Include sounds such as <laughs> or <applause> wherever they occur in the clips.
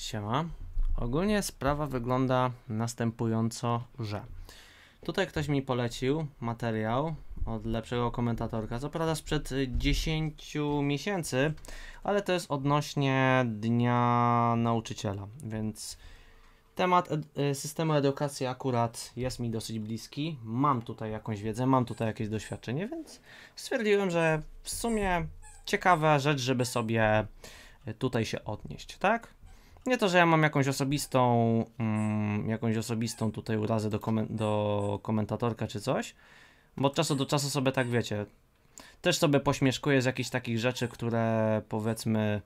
Siema. Ogólnie sprawa wygląda następująco, że tutaj ktoś mi polecił materiał od lepszego komentatorka, co prawda sprzed 10 y, miesięcy, ale to jest odnośnie Dnia Nauczyciela, więc temat ed y, systemu edukacji akurat jest mi dosyć bliski. Mam tutaj jakąś wiedzę, mam tutaj jakieś doświadczenie, więc stwierdziłem, że w sumie ciekawa rzecz, żeby sobie y, tutaj się odnieść, tak? Nie to, że ja mam jakąś osobistą, mm, jakąś osobistą tutaj urazę do, komen do komentatorka czy coś, bo od czasu do czasu sobie tak wiecie, też sobie pośmieszkuję z jakichś takich rzeczy, które powiedzmy,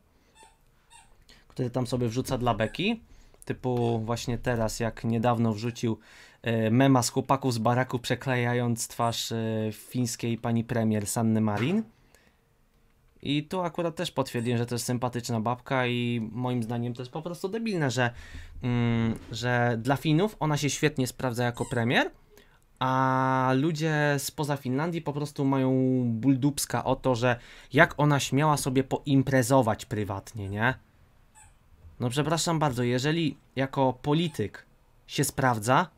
które tam sobie wrzuca dla beki. Typu właśnie teraz, jak niedawno wrzucił y, mema z chłopaków z baraku przeklejając twarz y, fińskiej pani premier Sanny Marin. I tu akurat też potwierdziłem, że to jest sympatyczna babka i moim zdaniem to jest po prostu debilne, że, mm, że dla Finów ona się świetnie sprawdza jako premier, a ludzie spoza Finlandii po prostu mają buldupska o to, że jak ona śmiała sobie poimprezować prywatnie, nie? No przepraszam bardzo, jeżeli jako polityk się sprawdza,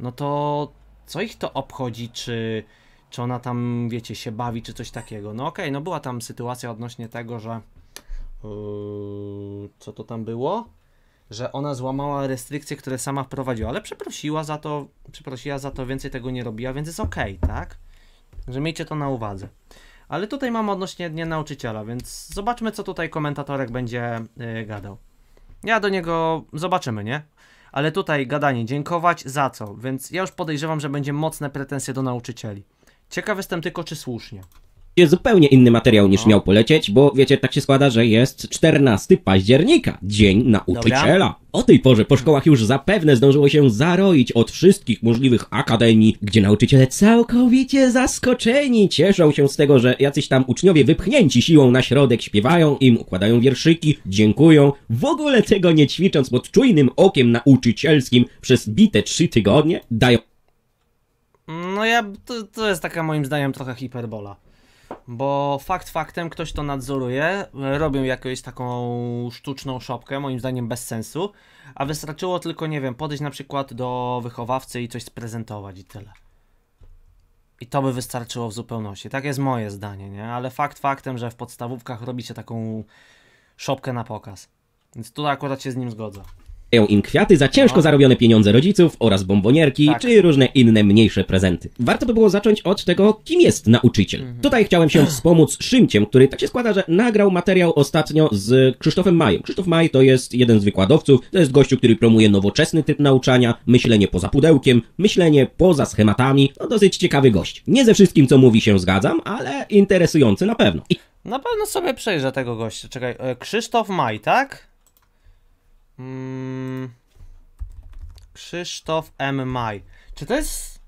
no to co ich to obchodzi, czy czy ona tam, wiecie, się bawi, czy coś takiego. No okej, okay, no była tam sytuacja odnośnie tego, że yy, co to tam było? Że ona złamała restrykcje, które sama wprowadziła, ale przeprosiła za to, przeprosiła za to, więcej tego nie robiła, więc jest okej, okay, tak? Że miejcie to na uwadze. Ale tutaj mam odnośnie Dnia Nauczyciela, więc zobaczmy, co tutaj komentatorek będzie yy, gadał. Ja do niego zobaczymy, nie? Ale tutaj gadanie, dziękować za co, więc ja już podejrzewam, że będzie mocne pretensje do nauczycieli. Ciekaw jestem tylko, czy słusznie. Jest zupełnie inny materiał niż no. miał polecieć, bo wiecie, tak się składa, że jest 14 października, Dzień Nauczyciela. Dobra. O tej porze po szkołach już zapewne zdążyło się zaroić od wszystkich możliwych akademii, gdzie nauczyciele całkowicie zaskoczeni cieszą się z tego, że jacyś tam uczniowie wypchnięci siłą na środek śpiewają im, układają wierszyki, dziękują, w ogóle tego nie ćwicząc pod czujnym okiem nauczycielskim przez bite trzy tygodnie, dają no ja, to, to jest taka moim zdaniem trochę hiperbola. Bo fakt faktem ktoś to nadzoruje, robią jakąś taką sztuczną szopkę, moim zdaniem bez sensu, a wystarczyło tylko, nie wiem, podejść na przykład do wychowawcy i coś sprezentować i tyle. I to by wystarczyło w zupełności. Tak jest moje zdanie, nie? Ale fakt faktem, że w podstawówkach robi się taką szopkę na pokaz. Więc tu akurat się z nim zgodzę im kwiaty za ciężko no. zarobione pieniądze rodziców oraz bombonierki tak. czy różne inne mniejsze prezenty. Warto by było zacząć od tego, kim jest nauczyciel. Mhm. Tutaj chciałem się wspomóc Szymciem, który tak się składa, że nagrał materiał ostatnio z Krzysztofem Majem. Krzysztof Maj to jest jeden z wykładowców, to jest gościu, który promuje nowoczesny typ nauczania, myślenie poza pudełkiem, myślenie poza schematami. No dosyć ciekawy gość. Nie ze wszystkim, co mówi się zgadzam, ale interesujący na pewno. I... Na pewno sobie przejrzę tego gościa. Czekaj, e, Krzysztof Maj, tak? Hmm. Krzysztof M. Maj. Czy to jest...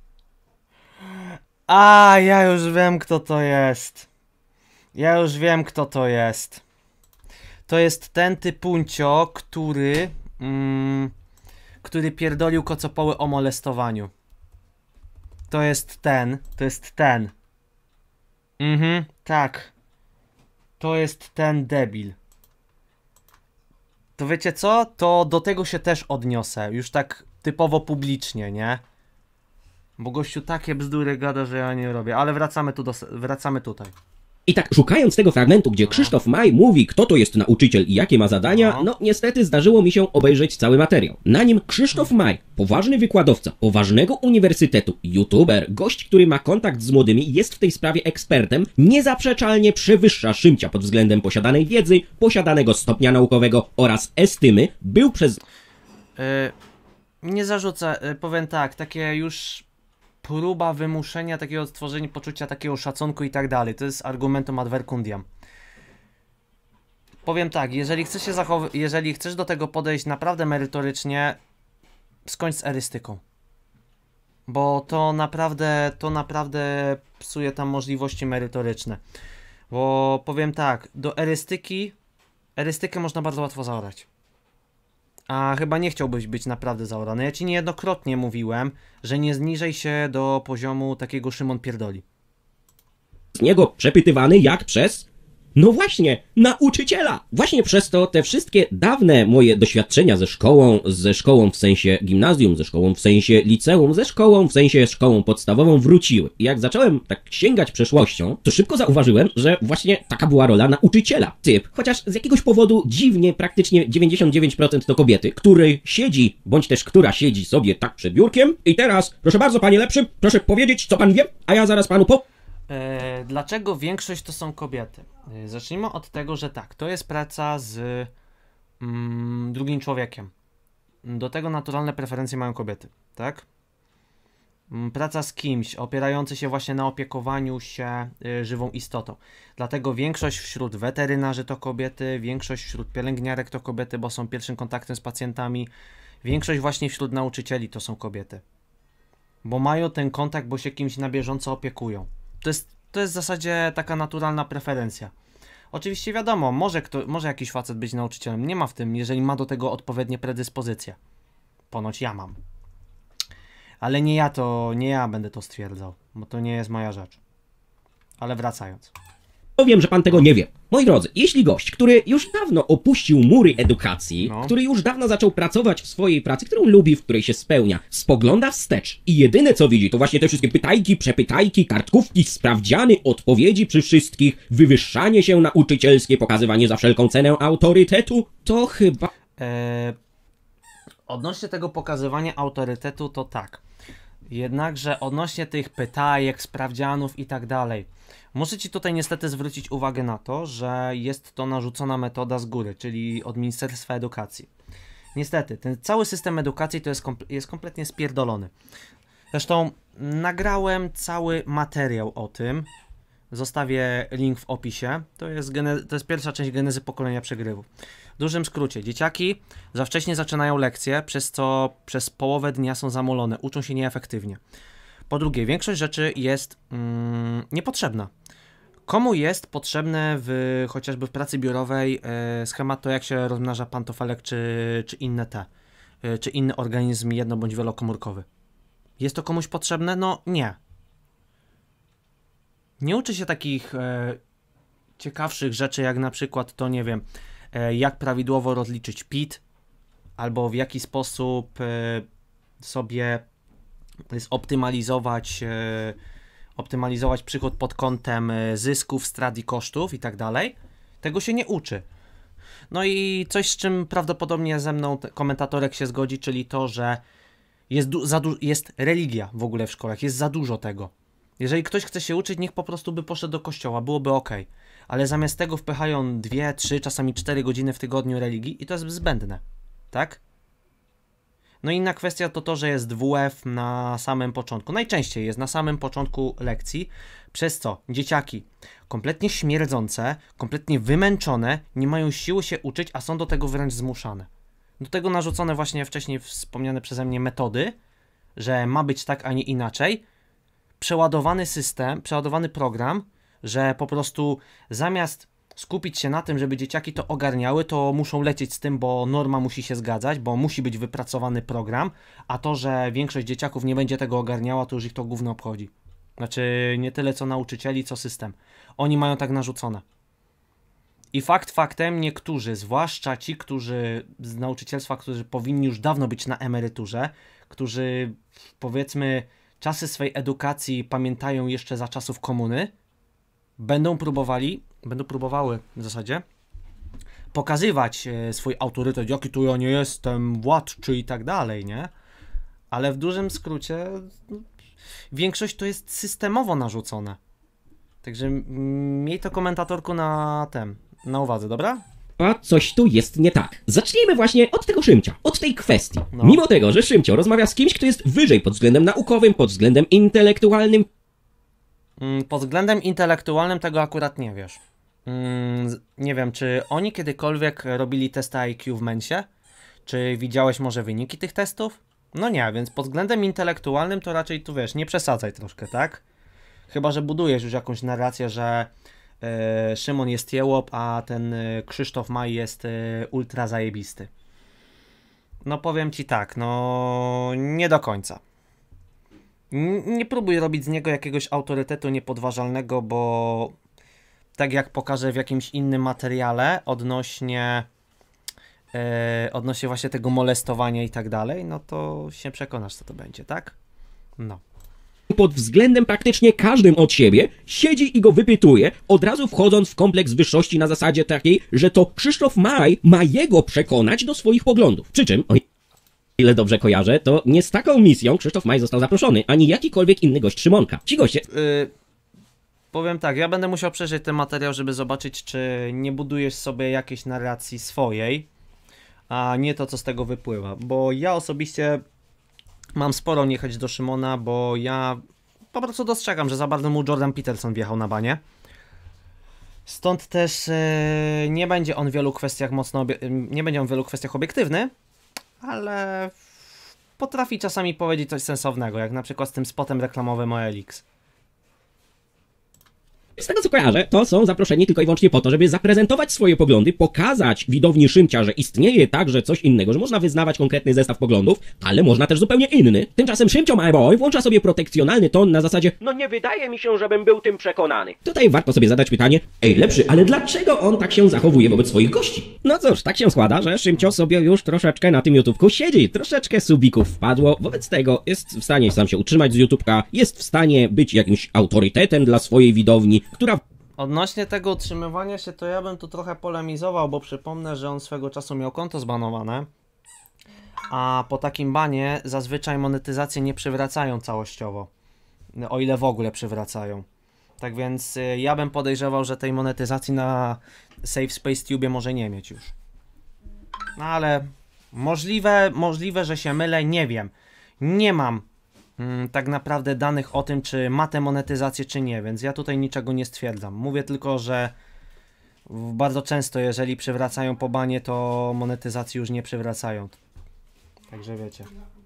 A, ja już wiem, kto to jest. Ja już wiem, kto to jest. To jest ten typuncio, który... Mm, który pierdolił kocopoły o molestowaniu. To jest ten. To jest ten. Mhm, tak. To jest ten debil to wiecie co? To do tego się też odniosę, już tak typowo publicznie, nie? Bo gościu takie bzdury gada, że ja nie robię, ale wracamy, tu do, wracamy tutaj. I tak szukając tego fragmentu, gdzie Krzysztof Maj mówi, kto to jest nauczyciel i jakie ma zadania, no. no niestety zdarzyło mi się obejrzeć cały materiał. Na nim Krzysztof Maj, poważny wykładowca, poważnego uniwersytetu, youtuber, gość, który ma kontakt z młodymi, jest w tej sprawie ekspertem, niezaprzeczalnie przewyższa Szymcia pod względem posiadanej wiedzy, posiadanego stopnia naukowego oraz estymy, był przez... Yy, nie zarzuca, e, powiem tak, takie już próba wymuszenia takiego stworzenia poczucia takiego szacunku i tak dalej. To jest argumentum advercundiam. Powiem tak, jeżeli chcesz, się zachow- jeżeli chcesz do tego podejść naprawdę merytorycznie, skończ z erystyką. Bo to naprawdę, to naprawdę psuje tam możliwości merytoryczne. Bo powiem tak, do erystyki, erystykę można bardzo łatwo zaorać a chyba nie chciałbyś być naprawdę zaorany. Ja ci niejednokrotnie mówiłem, że nie zniżaj się do poziomu takiego Szymon Pierdoli. Z niego przepytywany jak przez no właśnie, nauczyciela! Właśnie przez to te wszystkie dawne moje doświadczenia ze szkołą, ze szkołą w sensie gimnazjum, ze szkołą w sensie liceum, ze szkołą w sensie szkołą podstawową wróciły. I jak zacząłem tak sięgać przeszłością, to szybko zauważyłem, że właśnie taka była rola nauczyciela. Typ, chociaż z jakiegoś powodu dziwnie praktycznie 99% to kobiety, której siedzi, bądź też która siedzi sobie tak przed biurkiem i teraz, proszę bardzo panie lepszy, proszę powiedzieć co pan wie, a ja zaraz panu po... E, dlaczego większość to są kobiety? E, zacznijmy od tego, że tak, to jest praca z mm, drugim człowiekiem. Do tego naturalne preferencje mają kobiety, tak? Mm, praca z kimś, opierający się właśnie na opiekowaniu się e, żywą istotą. Dlatego większość wśród weterynarzy to kobiety, większość wśród pielęgniarek to kobiety, bo są pierwszym kontaktem z pacjentami. Większość właśnie wśród nauczycieli to są kobiety, bo mają ten kontakt, bo się kimś na bieżąco opiekują. To jest, to jest w zasadzie taka naturalna preferencja. Oczywiście wiadomo, może, kto, może jakiś facet być nauczycielem, nie ma w tym, jeżeli ma do tego odpowiednie predyspozycje. Ponoć ja mam. Ale nie ja to, nie ja będę to stwierdzał, bo to nie jest moja rzecz. Ale wracając. Powiem, że pan tego nie wie. Moi drodzy, jeśli gość, który już dawno opuścił mury edukacji, No. który już dawno zaczął pracować w swojej pracy, którą lubi, w której się spełnia, spogląda wstecz i jedyne co widzi to właśnie te wszystkie pytajki, przepytajki, kartkówki, sprawdziany, odpowiedzi przy wszystkich, wywyższanie się nauczycielskie, pokazywanie za wszelką cenę autorytetu, to chyba E, odnośnie tego pokazywania autorytetu, to tak. Jednakże odnośnie tych pytajek, sprawdzianów i tak dalej. Muszę Ci tutaj niestety zwrócić uwagę na to, że jest to narzucona metoda z góry, czyli od Ministerstwa Edukacji. Niestety, ten cały system edukacji to jest, komple jest kompletnie spierdolony. Zresztą nagrałem cały materiał o tym, Zostawię link w opisie. To jest, to jest pierwsza część genezy pokolenia przegrywu. W dużym skrócie, dzieciaki za wcześnie zaczynają lekcje, przez co przez połowę dnia są zamolone, uczą się nieefektywnie. Po drugie, większość rzeczy jest mm, niepotrzebna. Komu jest potrzebne w, chociażby w pracy biurowej e, schemat to, jak się rozmnaża pantofelek czy, czy inne te, e, czy inny organizm jedno- bądź wielokomórkowy? Jest to komuś potrzebne? No nie nie uczy się takich e, ciekawszych rzeczy, jak na przykład to, nie wiem, e, jak prawidłowo rozliczyć PIT, albo w jaki sposób e, sobie zoptymalizować e, optymalizować przychód pod kątem e, zysków, strat i kosztów i tak dalej. Tego się nie uczy. No i coś, z czym prawdopodobnie ze mną komentatorek się zgodzi, czyli to, że jest, jest religia w ogóle w szkołach, jest za dużo tego. Jeżeli ktoś chce się uczyć, niech po prostu by poszedł do kościoła, byłoby ok. Ale zamiast tego wpychają dwie, trzy, czasami cztery godziny w tygodniu religii i to jest zbędne, tak? No i inna kwestia to to, że jest WF na samym początku. Najczęściej jest na samym początku lekcji, przez co dzieciaki kompletnie śmierdzące, kompletnie wymęczone, nie mają siły się uczyć, a są do tego wręcz zmuszane. Do tego narzucone właśnie wcześniej wspomniane przeze mnie metody, że ma być tak, a nie inaczej, przeładowany system, przeładowany program, że po prostu zamiast skupić się na tym, żeby dzieciaki to ogarniały, to muszą lecieć z tym, bo norma musi się zgadzać, bo musi być wypracowany program, a to, że większość dzieciaków nie będzie tego ogarniała, to już ich to głównie obchodzi. Znaczy nie tyle co nauczycieli, co system. Oni mają tak narzucone. I fakt faktem niektórzy, zwłaszcza ci, którzy z nauczycielstwa, którzy powinni już dawno być na emeryturze, którzy powiedzmy czasy swojej edukacji pamiętają jeszcze za czasów komuny, będą próbowali, będą próbowały w zasadzie pokazywać e, swój autorytet, jaki tu ja nie jestem, władczy i tak dalej, nie? Ale w dużym skrócie no, większość to jest systemowo narzucone. Także miej to komentatorku na tem, na uwadze, dobra? coś tu jest nie tak. Zacznijmy właśnie od tego Szymcia, od tej kwestii. No. Mimo tego, że Szymcio rozmawia z kimś, kto jest wyżej pod względem naukowym, pod względem intelektualnym. Mm, pod względem intelektualnym tego akurat nie wiesz. Mm, nie wiem, czy oni kiedykolwiek robili testy IQ w Mensie? Czy widziałeś może wyniki tych testów? No nie, więc pod względem intelektualnym to raczej tu wiesz, nie przesadzaj troszkę, tak? Chyba, że budujesz już jakąś narrację, że E, Szymon jest jełop, a ten e, Krzysztof Maj jest e, ultra zajebisty. No powiem ci tak, no nie do końca. Nie próbuj robić z niego jakiegoś autorytetu niepodważalnego, bo tak jak pokażę w jakimś innym materiale odnośnie yy, odnośnie właśnie tego molestowania i tak dalej, no to się przekonasz co to będzie, tak? No pod względem praktycznie każdym od siebie, siedzi i go wypytuje, od razu wchodząc w kompleks wyższości na zasadzie takiej, że to Krzysztof Maj ma jego przekonać do swoich poglądów. Przy czym, o ile dobrze kojarzę, to nie z taką misją Krzysztof Maj został zaproszony, ani jakikolwiek inny gość Szymonka. Ci goście... Y, powiem tak, ja będę musiał przejrzeć ten materiał, żeby zobaczyć, czy nie budujesz sobie jakiejś narracji swojej, a nie to, co z tego wypływa. Bo ja osobiście mam sporo niechęć do Szymona, bo ja po prostu dostrzegam, że za bardzo mu Jordan Peterson wjechał na banie. Stąd też yy, nie będzie on w wielu kwestiach mocno nie będzie on w wielu kwestiach obiektywny, ale potrafi czasami powiedzieć coś sensownego, jak na przykład z tym spotem reklamowym o Elix. Z tego co kojarzę, to są zaproszeni tylko i wyłącznie po to, żeby zaprezentować swoje poglądy, pokazać widowni Szymcia, że istnieje także coś innego, że można wyznawać konkretny zestaw poglądów, ale można też zupełnie inny. Tymczasem Szymcio Boy włącza sobie protekcjonalny ton na zasadzie No nie wydaje mi się, żebym był tym przekonany. Tutaj warto sobie zadać pytanie Ej, lepszy, ale dlaczego on tak się zachowuje wobec swoich gości? No cóż, tak się składa, że Szymcio sobie już troszeczkę na tym YouTubku siedzi, troszeczkę subików wpadło, wobec tego jest w stanie sam się utrzymać z YouTubka, jest w stanie być jakimś autorytetem dla swojej widowni, która Odnośnie tego utrzymywania się, to ja bym tu trochę polemizował, bo przypomnę, że on swego czasu miał konto zbanowane, a po takim banie zazwyczaj monetyzację nie przywracają całościowo, o ile w ogóle przywracają. Tak więc y, ja bym podejrzewał, że tej monetyzacji na Safe Space Tube może nie mieć już. No ale możliwe, możliwe, że się mylę, nie wiem. Nie mam Mm, tak naprawdę danych o tym, czy ma tę monetyzację, czy nie, więc ja tutaj niczego nie stwierdzam. Mówię tylko, że bardzo często, jeżeli przywracają po banie, to monetyzacji już nie przywracają. Także wiecie.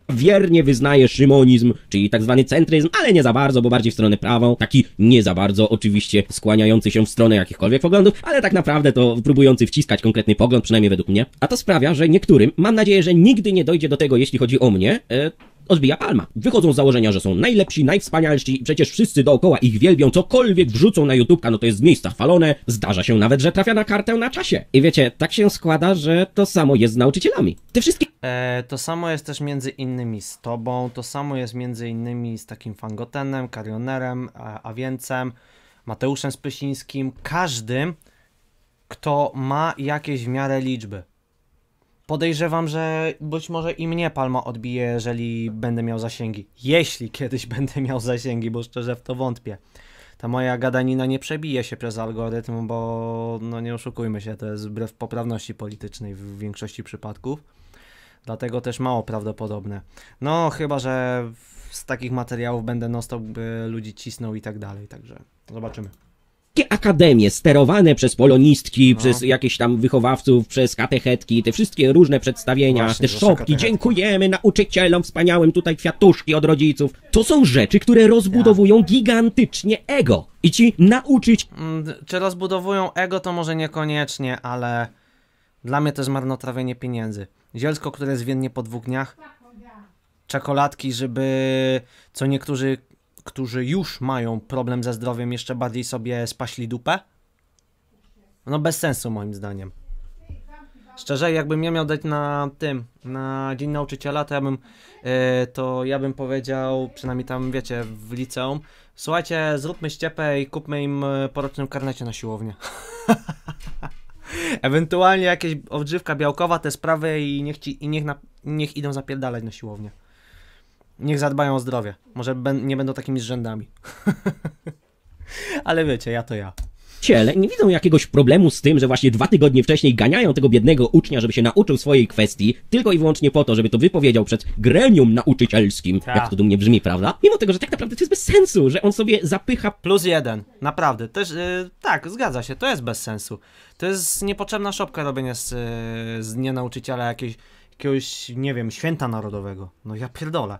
Wiernie wyznaje szymonizm, czyli tak zwany centryzm, ale nie za bardzo, bo bardziej w stronę prawą, taki nie za bardzo oczywiście skłaniający się w stronę jakichkolwiek poglądów, ale tak naprawdę to próbujący wciskać konkretny pogląd, przynajmniej według mnie. A to sprawia, że niektórym, mam nadzieję, że nigdy nie dojdzie do tego, jeśli chodzi o mnie, e, odbija palma. Wychodzą z założenia, że są najlepsi, najwspanialsi, przecież wszyscy dookoła ich wielbią, cokolwiek wrzucą na YouTubka, no to jest z miejsca chwalone, zdarza się nawet, że trafia na kartę na czasie. I wiecie, tak się składa, że to samo jest z nauczycielami. Te wszystkie... E, to samo jest też między innymi z tobą, to samo jest między innymi z takim Fangotenem, Karionerem, Awięcem, Mateuszem Spysińskim, każdym, kto ma jakieś w miarę liczby. Podejrzewam, że być może i mnie palma odbije, jeżeli będę miał zasięgi. Jeśli kiedyś <laughs> będę miał zasięgi, bo szczerze w to wątpię. Ta moja gadanina nie przebije się przez algorytm, bo no nie oszukujmy się, to jest wbrew poprawności politycznej w większości przypadków. Dlatego też mało prawdopodobne. No, chyba że z takich materiałów będę non ludzi cisnął i tak dalej, także zobaczymy wszystkie akademie sterowane przez polonistki, no. przez jakieś tam wychowawców, przez katechetki, te wszystkie różne przedstawienia, Właśnie, te szopki, dziękujemy nauczycielom wspaniałym, tutaj kwiatuszki od rodziców. To są rzeczy, które rozbudowują ja. gigantycznie ego. I ci nauczyć... Mm, czy rozbudowują ego, to może niekoniecznie, ale dla mnie to jest marnotrawienie pieniędzy. Zielsko, które zwiennie po dwóch dniach, czekoladki, żeby co niektórzy którzy już mają problem ze zdrowiem, jeszcze bardziej sobie spaśli dupę? No bez sensu moim zdaniem. Szczerze, jakbym ja miał dać na tym, na Dzień Nauczyciela, to ja bym, yy, to ja bym powiedział, przynajmniej tam, wiecie, w liceum, słuchajcie, zróbmy ściepę i kupmy im e, porocznym karnecie na siłownię. <laughs> Ewentualnie jakieś odżywka białkowa, te sprawy i niech, ci, i niech, na, niech idą zapierdalać na siłownię. Niech zadbają o zdrowie. Może nie będą takimi zrzędami. <laughs> Ale wiecie, ja to ja Ciele. nie widzą jakiegoś problemu z tym, że właśnie dwa tygodnie wcześniej ganiają tego biednego ucznia, żeby się nauczył swojej kwestii, tylko i wyłącznie po to, żeby to wypowiedział przed gremium nauczycielskim. Ta. Jak to dumnie brzmi, prawda? Mimo tego, że tak naprawdę to jest bez sensu, że on sobie zapycha. Plus jeden, naprawdę. Też yy, tak, zgadza się, to jest bez sensu. To jest niepotrzebna szopka robienia z, yy, z dnia nauczyciela jakiejś, jakiegoś, nie wiem, święta narodowego. No ja pierdolę.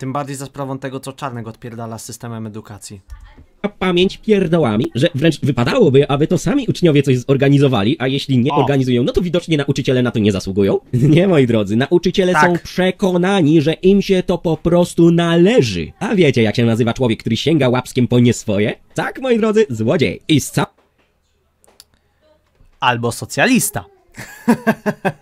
Tym bardziej za sprawą tego, co Czarnek odpierdala z systemem edukacji. A Pamięć pierdołami, że wręcz wypadałoby, aby to sami uczniowie coś zorganizowali, a jeśli nie o. organizują, no to widocznie nauczyciele na to nie zasługują. <laughs> Nie, moi drodzy, nauczyciele tak. są przekonani, że im się to po prostu należy. A wiecie, jak się nazywa człowiek, który sięga łapskiem po nie swoje? Tak, moi drodzy, złodziej. I z ca... Albo socjalista. <laughs>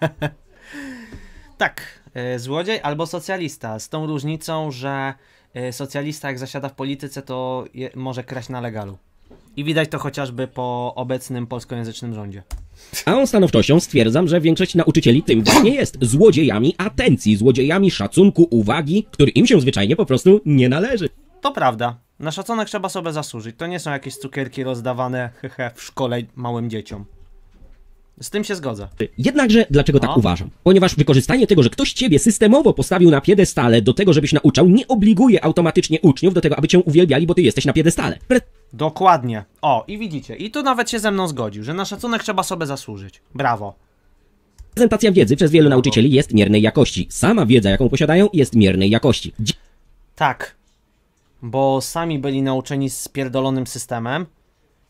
tak. E, złodziej albo socjalista, z tą różnicą, że e, socjalista jak zasiada w polityce, to je, może kraść na legalu. I widać to chociażby po obecnym polskojęzycznym rządzie. Z całą stanowczością stwierdzam, że większość nauczycieli tym właśnie jest. Złodziejami atencji, złodziejami szacunku, uwagi, który im się zwyczajnie po prostu nie należy. To prawda. Na szacunek trzeba sobie zasłużyć. To nie są jakieś cukierki rozdawane w szkole małym dzieciom. Z tym się zgodzę. Jednakże dlaczego tak no. uważam? Ponieważ wykorzystanie tego, że ktoś ciebie systemowo postawił na piedestale do tego, żebyś nauczał, nie obliguje automatycznie uczniów do tego, aby cię uwielbiali, bo ty jesteś na piedestale. Dokładnie. O, i widzicie, i tu nawet się ze mną zgodził, że na szacunek trzeba sobie zasłużyć. Brawo. Prezentacja wiedzy przez wielu nauczycieli jest miernej jakości. Sama wiedza, jaką posiadają, jest miernej jakości. Dzi- Tak. Bo sami byli nauczeni z pierdolonym systemem,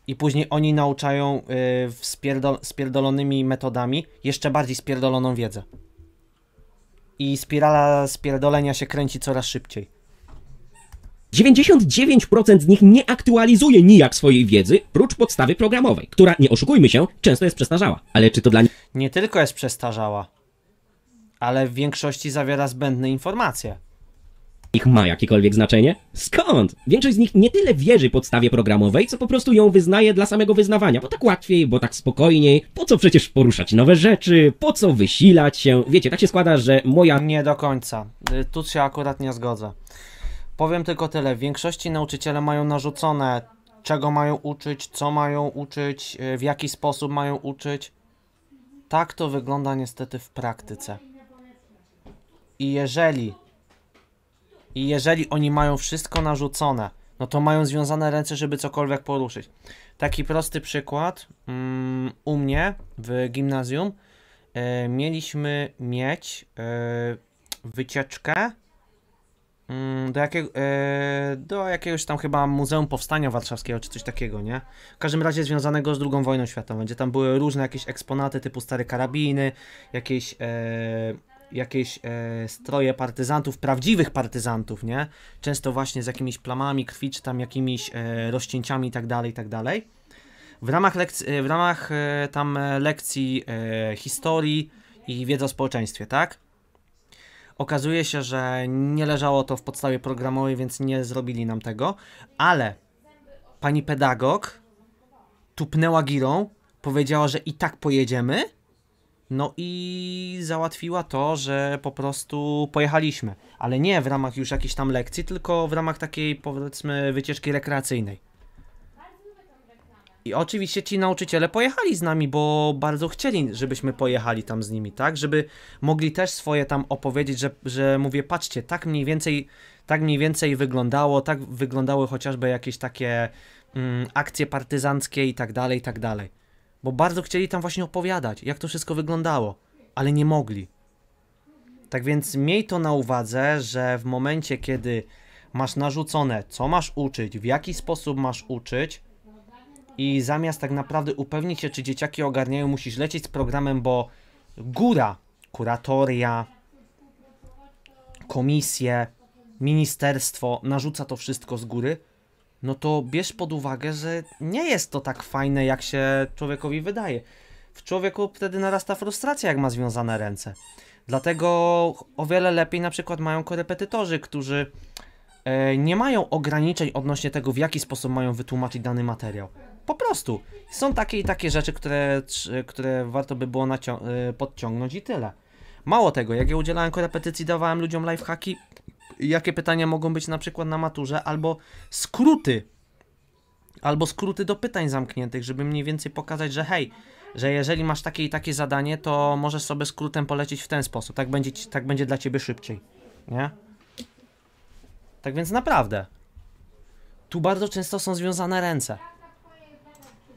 i później oni nauczają yy, spierdol spierdolonymi metodami jeszcze bardziej spierdoloną wiedzę. I spirala spierdolenia się kręci coraz szybciej. 99% z nich nie aktualizuje nijak swojej wiedzy, prócz podstawy programowej, która, nie oszukujmy się, często jest przestarzała. Ale czy to dla nich... Nie tylko jest przestarzała, ale w większości zawiera zbędne informacje ich ma jakiekolwiek znaczenie? Skąd? Większość z nich nie tyle wierzy podstawie programowej, co po prostu ją wyznaje dla samego wyznawania, bo tak łatwiej, bo tak spokojniej. Po co przecież poruszać nowe rzeczy? Po co wysilać się? Wiecie, tak się składa, że moja... Nie do końca. Y, tu się akurat nie zgodzę. Powiem tylko tyle. W większości nauczyciele mają narzucone, czego mają uczyć, co mają uczyć, y, w jaki sposób mają uczyć. Tak to wygląda niestety w praktyce. I jeżeli i jeżeli oni mają wszystko narzucone, no to mają związane ręce, żeby cokolwiek poruszyć. Taki prosty przykład. Mm, u mnie w gimnazjum e, mieliśmy mieć e, wycieczkę mm, do, jakiego, e, do jakiegoś tam chyba Muzeum Powstania Warszawskiego czy coś takiego, nie? W każdym razie związanego z II wojną światową, gdzie tam były różne jakieś eksponaty typu stare karabiny, jakieś jakieś e, stroje partyzantów, prawdziwych partyzantów, nie? Często właśnie z jakimiś plamami krwi, czy tam jakimiś e, rozcięciami tak, tak dalej. W ramach, lekc- e, w ramach e, tam e, lekcji e, historii i wiedzy o społeczeństwie, tak? Okazuje się, że nie leżało to w podstawie programowej, więc nie zrobili nam tego, ale pani pedagog tupnęła girą, powiedziała, że i tak pojedziemy, no i załatwiła to, że po prostu pojechaliśmy, ale nie w ramach już jakiejś tam lekcji, tylko w ramach takiej powiedzmy wycieczki rekreacyjnej. I oczywiście ci nauczyciele pojechali z nami, bo bardzo chcieli, żebyśmy pojechali tam z nimi, tak? Żeby mogli też swoje tam opowiedzieć, że, że mówię, patrzcie, tak mniej więcej, tak mniej więcej wyglądało, tak wyglądały chociażby jakieś takie mm, akcje partyzanckie i tak dalej, i tak dalej. Bo bardzo chcieli tam właśnie opowiadać, jak to wszystko wyglądało, ale nie mogli. Tak więc miej to na uwadze, że w momencie, kiedy masz narzucone, co masz uczyć, w jaki sposób masz uczyć, i zamiast tak naprawdę upewnić się, czy dzieciaki ogarniają, musisz lecieć z programem, bo góra, kuratoria, komisje, ministerstwo narzuca to wszystko z góry, no to bierz pod uwagę, że nie jest to tak fajne, jak się człowiekowi wydaje. W człowieku wtedy narasta frustracja, jak ma związane ręce. Dlatego o wiele lepiej na przykład mają korepetytorzy, którzy e, nie mają ograniczeń odnośnie tego, w jaki sposób mają wytłumaczyć dany materiał. Po prostu są takie i takie rzeczy, które, e, które warto by było e, podciągnąć i tyle. Mało tego, jak ja udzielałem korepetycji, dawałem ludziom lifehacki, jakie pytania mogą być na przykład na maturze, albo skróty, albo skróty do pytań zamkniętych, żeby mniej więcej pokazać, że hej, że jeżeli masz takie i takie zadanie, to możesz sobie skrótem polecić w ten sposób. Tak będzie, tak będzie dla ciebie szybciej, nie? Tak więc naprawdę, tu bardzo często są związane ręce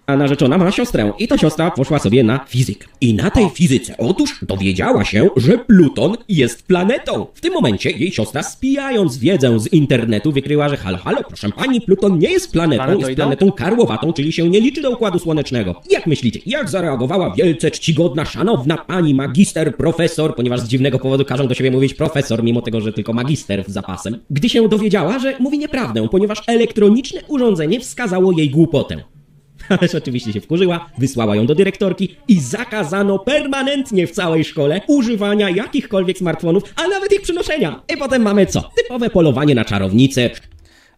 a narzeczona ma siostrę i ta siostra poszła sobie na fizyk. I na tej fizyce otóż dowiedziała się, że Pluton jest planetą. W tym momencie jej siostra spijając wiedzę z internetu wykryła, że halo, halo, proszę pani, Pluton nie jest planetą, jest planetą karłowatą, czyli się nie liczy do Układu Słonecznego. Jak myślicie, jak zareagowała wielce czcigodna, szanowna pani magister, profesor, ponieważ z dziwnego powodu każą do siebie mówić profesor, mimo tego, że tylko magister z zapasem, gdy się dowiedziała, że mówi nieprawdę, ponieważ elektroniczne urządzenie wskazało jej głupotę. <laughs> Ależ oczywiście się wkurzyła, wysłała ją do dyrektorki i zakazano permanentnie w całej szkole używania jakichkolwiek smartfonów, a nawet ich przynoszenia. I potem mamy co? Typowe polowanie na czarownice.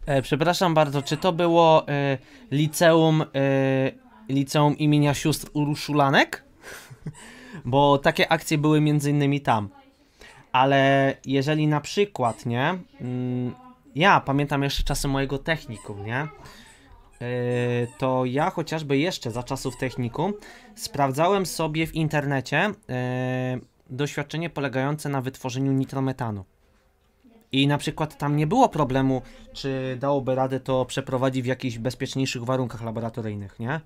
E, przepraszam bardzo, czy to było e, liceum, e, liceum imienia sióstr Urszulanek? <laughs> Bo takie akcje były między innymi tam. Ale jeżeli na przykład, nie? Mm, ja pamiętam jeszcze czasy mojego technikum, nie? E, to ja chociażby jeszcze za czasów technikum sprawdzałem sobie w internecie e, doświadczenie polegające na wytworzeniu nitrometanu. I na przykład tam nie było problemu, czy dałoby radę to przeprowadzić w jakichś bezpieczniejszych warunkach laboratoryjnych, nie?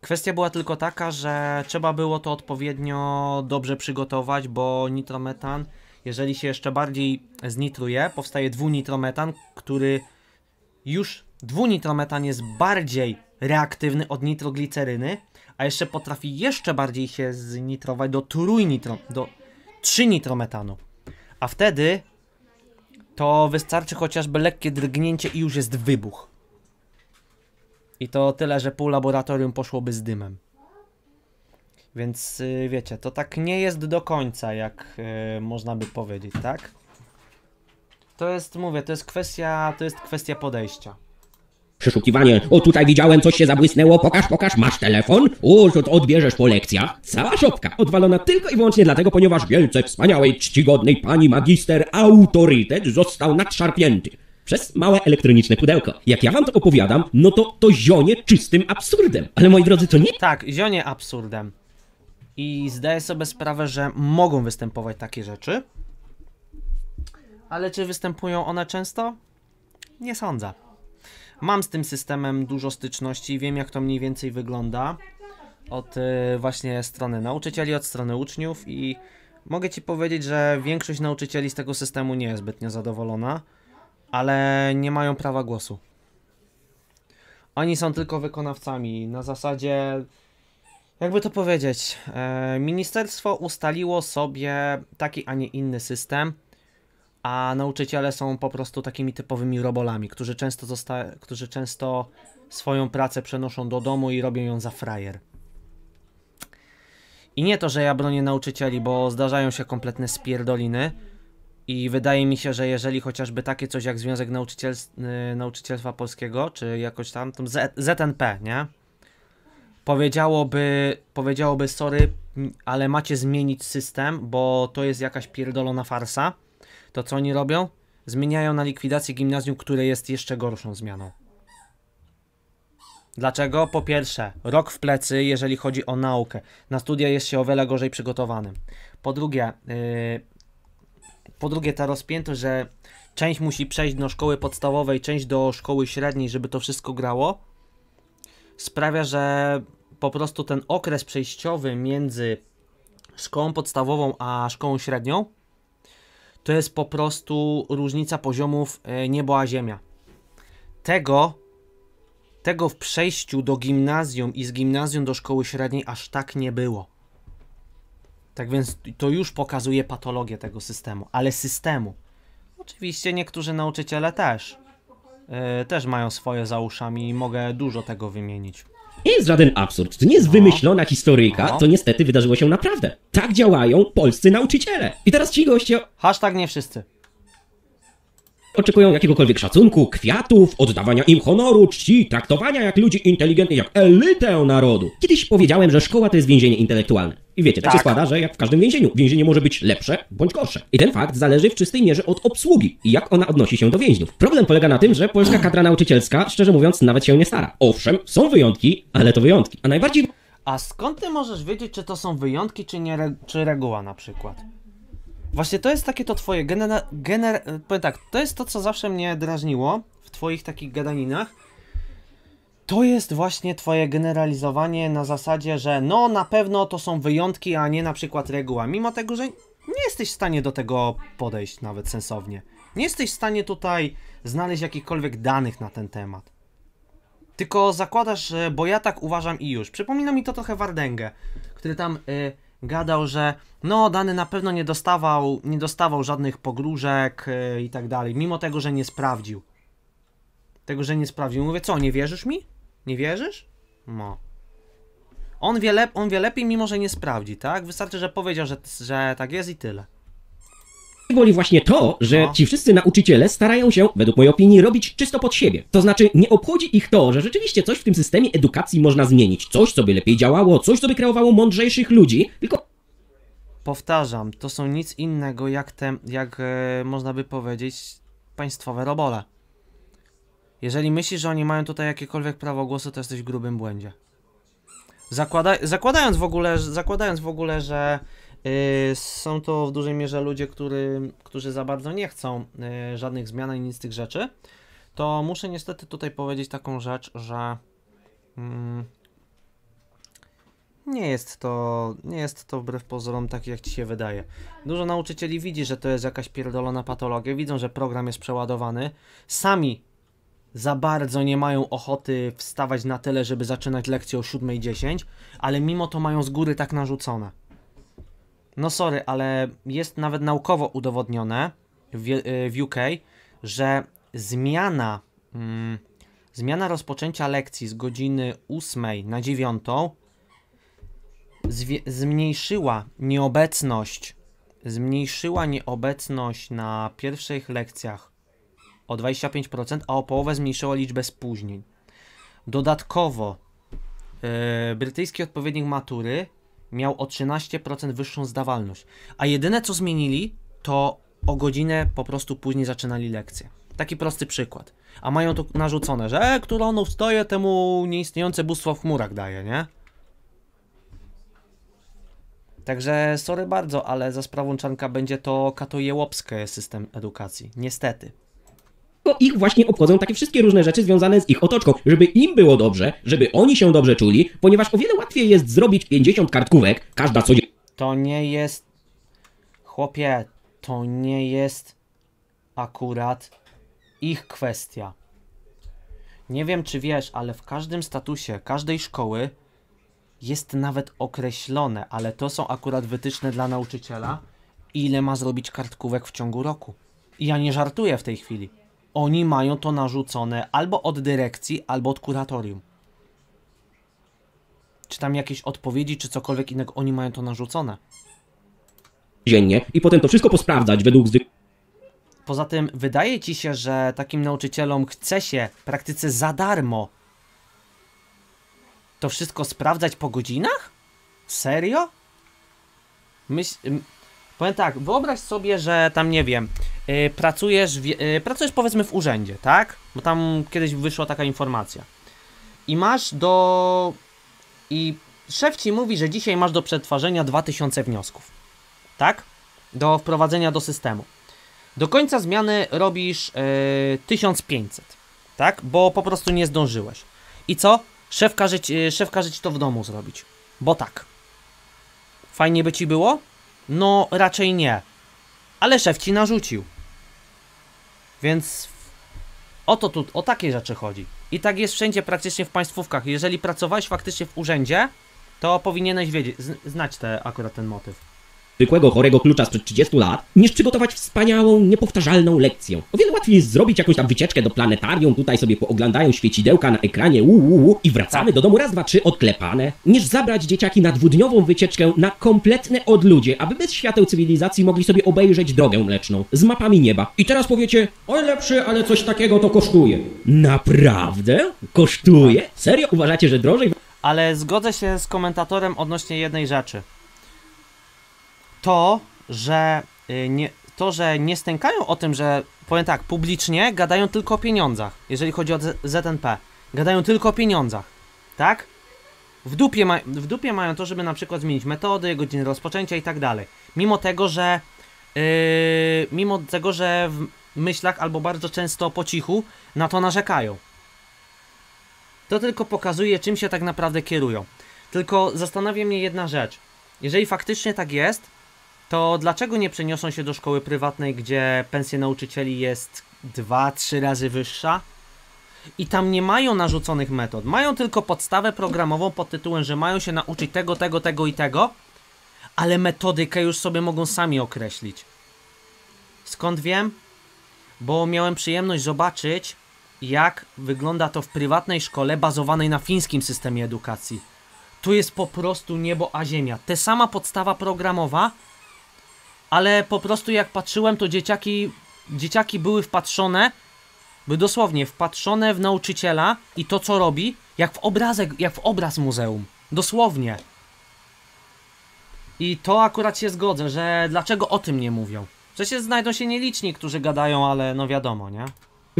Kwestia była tylko taka, że trzeba było to odpowiednio dobrze przygotować, bo nitrometan, jeżeli się jeszcze bardziej znitruje, powstaje dwunitrometan, który już dwunitrometan jest bardziej reaktywny od nitrogliceryny, a jeszcze potrafi jeszcze bardziej się znitrować do trójnitro, do trzynitrometanu. A wtedy to wystarczy chociażby lekkie drgnięcie i już jest wybuch. I to tyle, że pół laboratorium poszłoby z dymem. Więc y, wiecie, to tak nie jest do końca, jak yy, można by powiedzieć, tak? To jest, mówię, to jest kwestia, to jest kwestia podejścia. Przeszukiwanie. O, tutaj widziałem, coś się zabłysnęło. Pokaż, pokaż, masz telefon? O, to odbierzesz po lekcjach. Cała szopka odwalona tylko i wyłącznie dlatego, ponieważ wielce wspaniałej, czcigodnej pani magister autorytet został nadszarpnięty. Przez małe elektroniczne pudełko. Jak ja wam to opowiadam, no to to zionie czystym absurdem. Ale moi drodzy, to nie... Tak, zionie absurdem. I zdaję sobie sprawę, że mogą występować takie rzeczy. Ale czy występują one często? Nie sądzę. Mam z tym systemem dużo styczności, wiem jak to mniej więcej wygląda od e, właśnie strony nauczycieli, od strony uczniów i mogę Ci powiedzieć, że większość nauczycieli z tego systemu nie jest zbytnio zadowolona, ale nie mają prawa głosu. Oni są tylko wykonawcami, na zasadzie, jakby to powiedzieć, e, ministerstwo ustaliło sobie taki, a nie inny system, a nauczyciele są po prostu takimi typowymi robolami, którzy często, zosta- którzy często swoją pracę przenoszą do domu i robią ją za frajer. I nie to, że ja bronię nauczycieli, bo zdarzają się kompletne spierdoliny i wydaje mi się, że jeżeli chociażby takie coś jak Związek Nauczyciel y, Nauczycielstwa Polskiego, czy jakoś tam, tam Z ZNP, nie? Powiedziałoby, powiedziałoby sorry, ale macie zmienić system, bo to jest jakaś pierdolona farsa to co oni robią? Zmieniają na likwidację gimnazjum, które jest jeszcze gorszą zmianą. Dlaczego? Po pierwsze, rok w plecy, jeżeli chodzi o naukę. Na studia jest się o wiele gorzej przygotowanym. Po drugie, yy, po drugie ta rozpiętość, że część musi przejść do szkoły podstawowej, część do szkoły średniej, żeby to wszystko grało, sprawia, że po prostu ten okres przejściowy między szkołą podstawową a szkołą średnią to jest po prostu różnica poziomów e, niebo a ziemia. Tego, tego w przejściu do gimnazjum i z gimnazjum do szkoły średniej aż tak nie było. Tak więc to już pokazuje patologię tego systemu, ale systemu. Oczywiście niektórzy nauczyciele też. Yy, też mają swoje za uszami i mogę dużo tego wymienić nie jest żaden absurd, to nie jest no. wymyślona historyjka, no. to niestety wydarzyło się naprawdę. Tak działają polscy nauczyciele. I teraz ci goście... Hashtag nie wszyscy. Oczekują jakiegokolwiek szacunku, kwiatów, oddawania im honoru, czci, traktowania jak ludzi inteligentnych, jak elitę narodu. Kiedyś powiedziałem, że szkoła to jest więzienie intelektualne. I wiecie, tak, tak, się składa, że jak w każdym więzieniu, więzienie może być lepsze bądź gorsze. I ten fakt zależy w czystej mierze od obsługi i jak ona odnosi się do więźniów. Problem polega na tym, że polska kadra nauczycielska, szczerze mówiąc, nawet się nie stara. Owszem, są wyjątki, ale to wyjątki. A najbardziej... A skąd ty możesz wiedzieć, czy to są wyjątki, czy, nie, re... czy reguła na przykład? Właśnie to jest takie to twoje gener... gener powiem tak, to jest to, co zawsze mnie drażniło w twoich takich gadaninach. To jest właśnie twoje generalizowanie na zasadzie, że no na pewno to są wyjątki, a nie na przykład reguła. Mimo tego, że nie jesteś w stanie do tego podejść nawet sensownie. Nie jesteś w stanie tutaj znaleźć jakichkolwiek danych na ten temat. Tylko zakładasz, bo ja tak uważam i już. Przypomina mi to trochę Wardęgę, który tam... Y, gadał, że no dany na pewno nie dostawał, nie dostawał żadnych pogróżek yy, i tak dalej, mimo tego, że nie sprawdził. Tego, że nie sprawdził. Mówię, co, nie wierzysz mi? Nie wierzysz? No. On wie, lep on wie lepiej, mimo że nie sprawdzi, tak? Wystarczy, że powiedział, że, że tak jest i tyle boli właśnie to, że no. ci wszyscy nauczyciele starają się, według mojej opinii, robić czysto pod siebie. To znaczy, nie obchodzi ich to, że rzeczywiście coś w tym systemie edukacji można zmienić. Coś, co by lepiej działało, coś, co by kreowało mądrzejszych ludzi, tylko powtarzam, to są nic innego jak te, jak e, można by powiedzieć, państwowe robole. Jeżeli myślisz, że oni mają tutaj jakiekolwiek prawo głosu, to jesteś w grubym błędzie. Zakłada, zakładając w ogóle, zakładając w ogóle, że Y, są to w dużej mierze ludzie, który, którzy za bardzo nie chcą y, żadnych zmian ani nic z tych rzeczy. To muszę niestety tutaj powiedzieć taką rzecz, że mm, nie jest to, nie jest to wbrew pozorom tak, jak ci się wydaje. Dużo nauczycieli widzi, że to jest jakaś pierdolona patologia, widzą, że program jest przeładowany. Sami za bardzo nie mają ochoty wstawać na tyle, żeby zaczynać lekcję o 7.10, ale mimo to mają z góry tak narzucone no sorry, ale jest nawet naukowo udowodnione w, y, w UK, że zmiana, mm, zmiana rozpoczęcia lekcji z godziny 8 na 9 zmniejszyła nieobecność, zmniejszyła nieobecność na pierwszych lekcjach o 25%, a o połowę zmniejszyła liczbę spóźnień. Dodatkowo yy, brytyjski odpowiednik matury miał o 13% wyższą zdawalność. A jedyne co zmienili, to o godzinę po prostu później zaczynali lekcję. Taki prosty przykład. A mają to narzucone, że e, który ono wstaje, temu nieistniejące bóstwo w chmurach daje, nie? Także sorry bardzo, ale za sprawą Czanka będzie to katojełopskie system edukacji. Niestety to ich właśnie obchodzą takie wszystkie różne rzeczy związane z ich otoczką, żeby im było dobrze, żeby oni się dobrze czuli, ponieważ o wiele łatwiej jest zrobić 50 kartkówek, każda codziennie. To nie jest. Chłopie, to nie jest akurat ich kwestia. Nie wiem, czy wiesz, ale w każdym statusie każdej szkoły jest nawet określone, ale to są akurat wytyczne dla nauczyciela, ile ma zrobić kartkówek w ciągu roku. I ja nie żartuję w tej chwili oni mają to narzucone albo od dyrekcji, albo od kuratorium. Czy tam jakieś odpowiedzi, czy cokolwiek innego, oni mają to narzucone. Dziennie i potem to wszystko posprawdzać według Poza tym, wydaje ci się, że takim nauczycielom chce się w praktyce za darmo to wszystko sprawdzać po godzinach? Serio? Myśl Powiem tak, wyobraź sobie, że tam nie wiem, yy, pracujesz, w, yy, pracujesz powiedzmy w urzędzie, tak? Bo tam kiedyś wyszła taka informacja. I masz do. I szef ci mówi, że dzisiaj masz do przetwarzania 2000 wniosków, tak? Do wprowadzenia do systemu. Do końca zmiany robisz yy, 1500, tak? Bo po prostu nie zdążyłeś. I co? Szef każe, ci, szef każe ci to w domu zrobić. Bo tak. Fajnie by ci było? No, raczej nie. Ale szef ci narzucił. Więc o to tu, o takie rzeczy chodzi. I tak jest wszędzie praktycznie w państwówkach. Jeżeli pracowałeś faktycznie w urzędzie, to powinieneś wiedzieć, znać te, akurat ten motyw zwykłego chorego klucza sprzed 30 lat, niż przygotować wspaniałą, niepowtarzalną lekcję. O wiele łatwiej jest zrobić jakąś tam wycieczkę do planetarium, tutaj sobie pooglądają świecidełka na ekranie, uuu, i wracamy do domu raz, dwa, trzy, odklepane, niż zabrać dzieciaki na dwudniową wycieczkę na kompletne odludzie, aby bez świateł cywilizacji mogli sobie obejrzeć drogę mleczną z mapami nieba. I teraz powiecie, oj lepszy, ale coś takiego to kosztuje. Naprawdę? Kosztuje? Serio uważacie, że drożej? Ale zgodzę się z komentatorem odnośnie jednej rzeczy to, że y, nie, to, że nie stękają o tym, że powiem tak, publicznie gadają tylko o pieniądzach, jeżeli chodzi o ZNP. Gadają tylko o pieniądzach, tak? W dupie, ma, w dupie mają to, żeby na przykład zmienić metody, godziny rozpoczęcia i tak dalej. Mimo tego, że yy, mimo tego, że w myślach albo bardzo często po cichu na to narzekają. To tylko pokazuje, czym się tak naprawdę kierują. Tylko zastanawia mnie jedna rzecz. Jeżeli faktycznie tak jest, to dlaczego nie przeniosą się do szkoły prywatnej, gdzie pensja nauczycieli jest 2-3 razy wyższa? I tam nie mają narzuconych metod. Mają tylko podstawę programową pod tytułem, że mają się nauczyć tego, tego, tego i tego, ale metodykę już sobie mogą sami określić. Skąd wiem? Bo miałem przyjemność zobaczyć, jak wygląda to w prywatnej szkole bazowanej na fińskim systemie edukacji. Tu jest po prostu niebo a ziemia. Te sama podstawa programowa, ale po prostu jak patrzyłem, to dzieciaki, dzieciaki były wpatrzone, by dosłownie wpatrzone w nauczyciela i to, co robi, jak w obrazek, jak w obraz muzeum. Dosłownie. I to akurat się zgodzę, że dlaczego o tym nie mówią? Przecież znajdą się nieliczni, którzy gadają, ale no wiadomo, nie?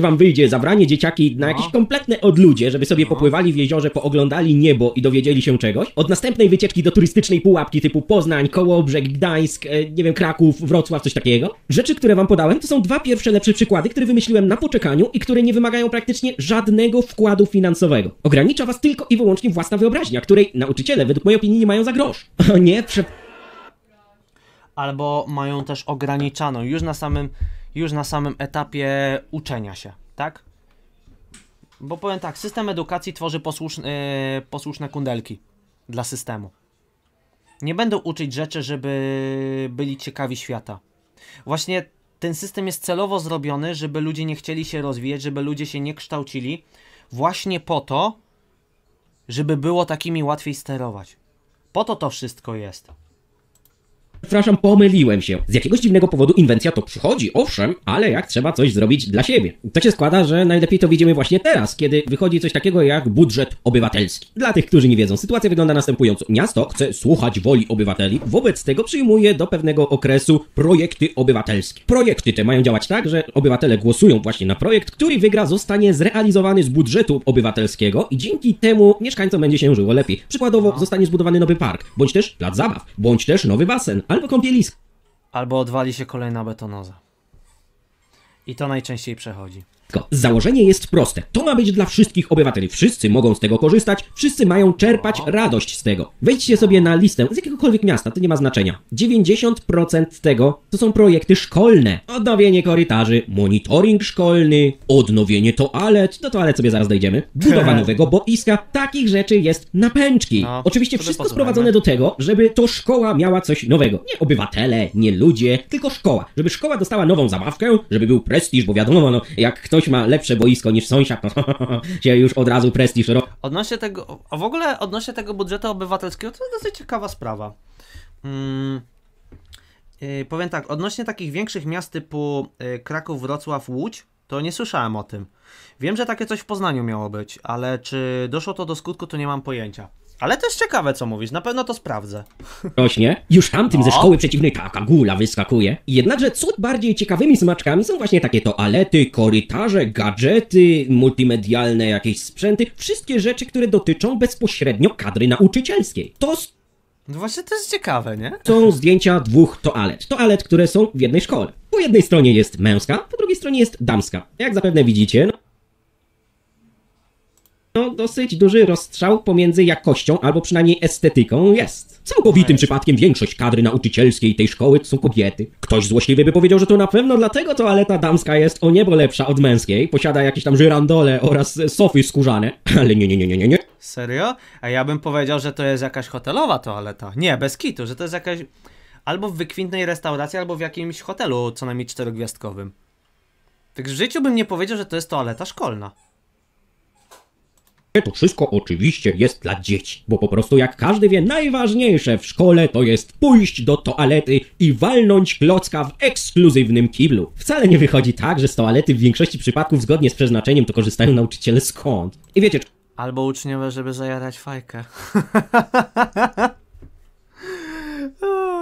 wam wyjdzie zabranie dzieciaki na no. jakieś kompletne odludzie, żeby sobie no. popływali w jeziorze, pooglądali niebo i dowiedzieli się czegoś. Od następnej wycieczki do turystycznej pułapki typu Poznań, Kołobrzeg, Gdańsk, e, nie wiem, Kraków, Wrocław, coś takiego. Rzeczy, które wam podałem, to są dwa pierwsze lepsze przykłady, które wymyśliłem na poczekaniu i które nie wymagają praktycznie żadnego wkładu finansowego. Ogranicza was tylko i wyłącznie własna wyobraźnia, której nauczyciele według mojej opinii nie mają za grosz. <laughs> O nie, prze, albo mają też ograniczaną. Już na samym już na samym etapie uczenia się, tak? Bo powiem tak, system edukacji tworzy posłuszne, e, posłuszne kundelki dla systemu. Nie będą uczyć rzeczy, żeby byli ciekawi świata. Właśnie ten system jest celowo zrobiony, żeby ludzie nie chcieli się rozwijać, żeby ludzie się nie kształcili, właśnie po to, żeby było takimi łatwiej sterować. Po to to wszystko jest. Przepraszam, pomyliłem się. Z jakiegoś dziwnego powodu inwencja to przychodzi, owszem, ale jak trzeba coś zrobić dla siebie. To się składa, że najlepiej to widzimy właśnie teraz, kiedy wychodzi coś takiego jak budżet obywatelski. Dla tych, którzy nie wiedzą, sytuacja wygląda następująco. Miasto chce słuchać woli obywateli, wobec tego przyjmuje do pewnego okresu projekty obywatelskie. Projekty te mają działać tak, że obywatele głosują właśnie na projekt, który wygra zostanie zrealizowany z budżetu obywatelskiego i dzięki temu mieszkańcom będzie się żyło lepiej. Przykładowo no. zostanie zbudowany nowy park, bądź też plac zabaw, bądź też nowy basen albo kąpielisko. Albo odwali się kolejna betonoza. I to najczęściej przechodzi. Tylko założenie jest proste. To ma być dla wszystkich obywateli. Wszyscy mogą z tego korzystać, wszyscy mają czerpać radość z tego. Wejdźcie sobie na listę z jakiegokolwiek miasta, to nie ma znaczenia. 90% tego to są projekty szkolne. Odnowienie korytarzy, monitoring szkolny, odnowienie toalet, do toalet sobie zaraz dojdziemy, budowa <laughs> nowego boiska, takich rzeczy jest na pęczki. No, Oczywiście wszystko sprowadzone do tego, żeby to szkoła miała coś nowego. Nie obywatele, nie ludzie, tylko szkoła. Żeby szkoła dostała nową zabawkę, żeby był prestiż, bo wiadomo, no, jak ktoś ktoś ma lepsze boisko niż sąsiad, to no. <laughs> się już od razu prestiż robi. Odnośnie tego, a w ogóle odnośnie tego budżetu obywatelskiego, to jest dosyć ciekawa sprawa. yy, powiem tak, odnośnie takich większych miast typu yy, Kraków, Wrocław, Łódź, to nie słyszałem o tym. Wiem, że takie coś w Poznaniu miało być, ale czy doszło to do skutku, to nie mam pojęcia. Ale to jest ciekawe, co mówisz, na pewno to sprawdzę. Rośnie. Już tamtym no. ze szkoły przeciwnej gula wyskakuje. Jednakże cud bardziej ciekawymi smaczkami są właśnie takie toalety, korytarze, gadżety, multimedialne jakieś sprzęty. Wszystkie rzeczy, które dotyczą bezpośrednio kadry nauczycielskiej. To no właśnie to jest ciekawe, nie? Są zdjęcia dwóch toalet. Toalet, które są w jednej szkole. Po jednej stronie jest męska, po drugiej stronie jest damska. Jak zapewne widzicie, no no, dosyć duży rozstrzał pomiędzy jakością, albo przynajmniej estetyką jest. Całkowitym przypadkiem większość kadry nauczycielskiej tej szkoły to są kobiety. Ktoś złośliwy by powiedział, że to na pewno dlatego toaleta damska jest o niebo lepsza od męskiej, posiada jakieś tam żyrandole oraz sofy skórzane. <laughs> Ale nie, nie, nie, nie, nie, nie. Serio? A ja bym powiedział, że to jest jakaś hotelowa toaleta. Nie, bez kitu, że to jest jakaś... Albo w wykwintnej restauracji, albo w jakimś hotelu co najmniej czterogwiazdkowym. Tak w życiu bym nie powiedział, że to jest toaleta szkolna. To wszystko oczywiście jest dla dzieci, bo po prostu jak każdy wie, najważniejsze w szkole to jest pójść do toalety i walnąć klocka w ekskluzywnym kiblu. Wcale nie wychodzi tak, że z toalety w większości przypadków zgodnie z przeznaczeniem to korzystają nauczyciele skąd. I wiecie... Albo uczniowie, żeby zajadać fajkę. <laughs> <laughs>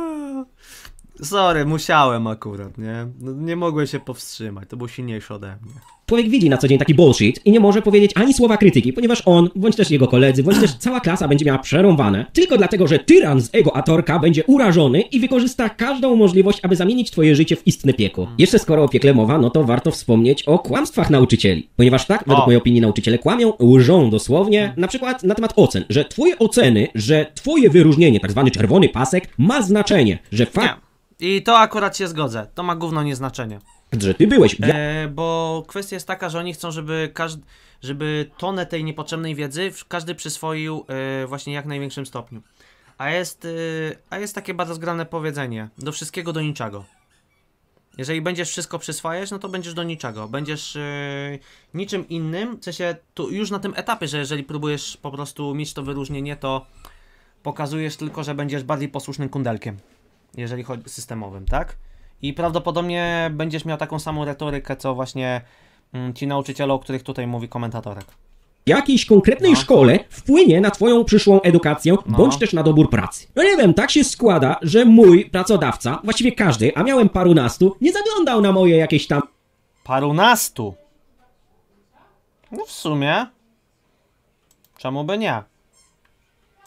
Sorry, musiałem akurat, nie? No, nie mogłem się powstrzymać, to był silniejszy ode mnie. Człowiek widzi na co dzień taki bullshit i nie może powiedzieć ani słowa krytyki, ponieważ on, bądź też jego koledzy, bądź też cała klasa będzie miała przerąbane, tylko dlatego, że tyran z ego atorka będzie urażony i wykorzysta każdą możliwość, aby zamienić twoje życie w istne pieku. Mm. Jeszcze skoro o piekle mowa, no to warto wspomnieć o kłamstwach nauczycieli, ponieważ tak, według o. mojej opinii, nauczyciele kłamią, łżą dosłownie, mm. na przykład na temat ocen, że twoje oceny, że twoje wyróżnienie, tak zwany czerwony pasek, ma znaczenie, że fakt i to akurat się zgodzę. To ma gówno nieznaczenie. Że ty byłeś. Ja... E, bo kwestia jest taka, że oni chcą, żeby każdy, żeby tonę tej niepotrzebnej wiedzy każdy przyswoił e, właśnie jak największym stopniu. A jest, e, a jest takie bardzo zgrane powiedzenie: do wszystkiego, do niczego. Jeżeli będziesz wszystko przyswajać, no to będziesz do niczego. Będziesz e, niczym innym. W sensie tu już na tym etapie, że jeżeli próbujesz po prostu mieć to wyróżnienie, to pokazujesz tylko, że będziesz bardziej posłusznym kundelkiem jeżeli chodzi systemowym, tak? I prawdopodobnie będziesz miał taką samą retorykę, co właśnie mm, ci nauczyciele, o których tutaj mówi komentatorek. W jakiejś konkretnej no. szkole wpłynie na twoją przyszłą edukację, no. bądź też na dobór pracy. No nie wiem, tak się składa, że mój pracodawca, właściwie każdy, a miałem parunastu, nie zaglądał na moje jakieś tam... Parunastu? No w sumie... Czemu by nie?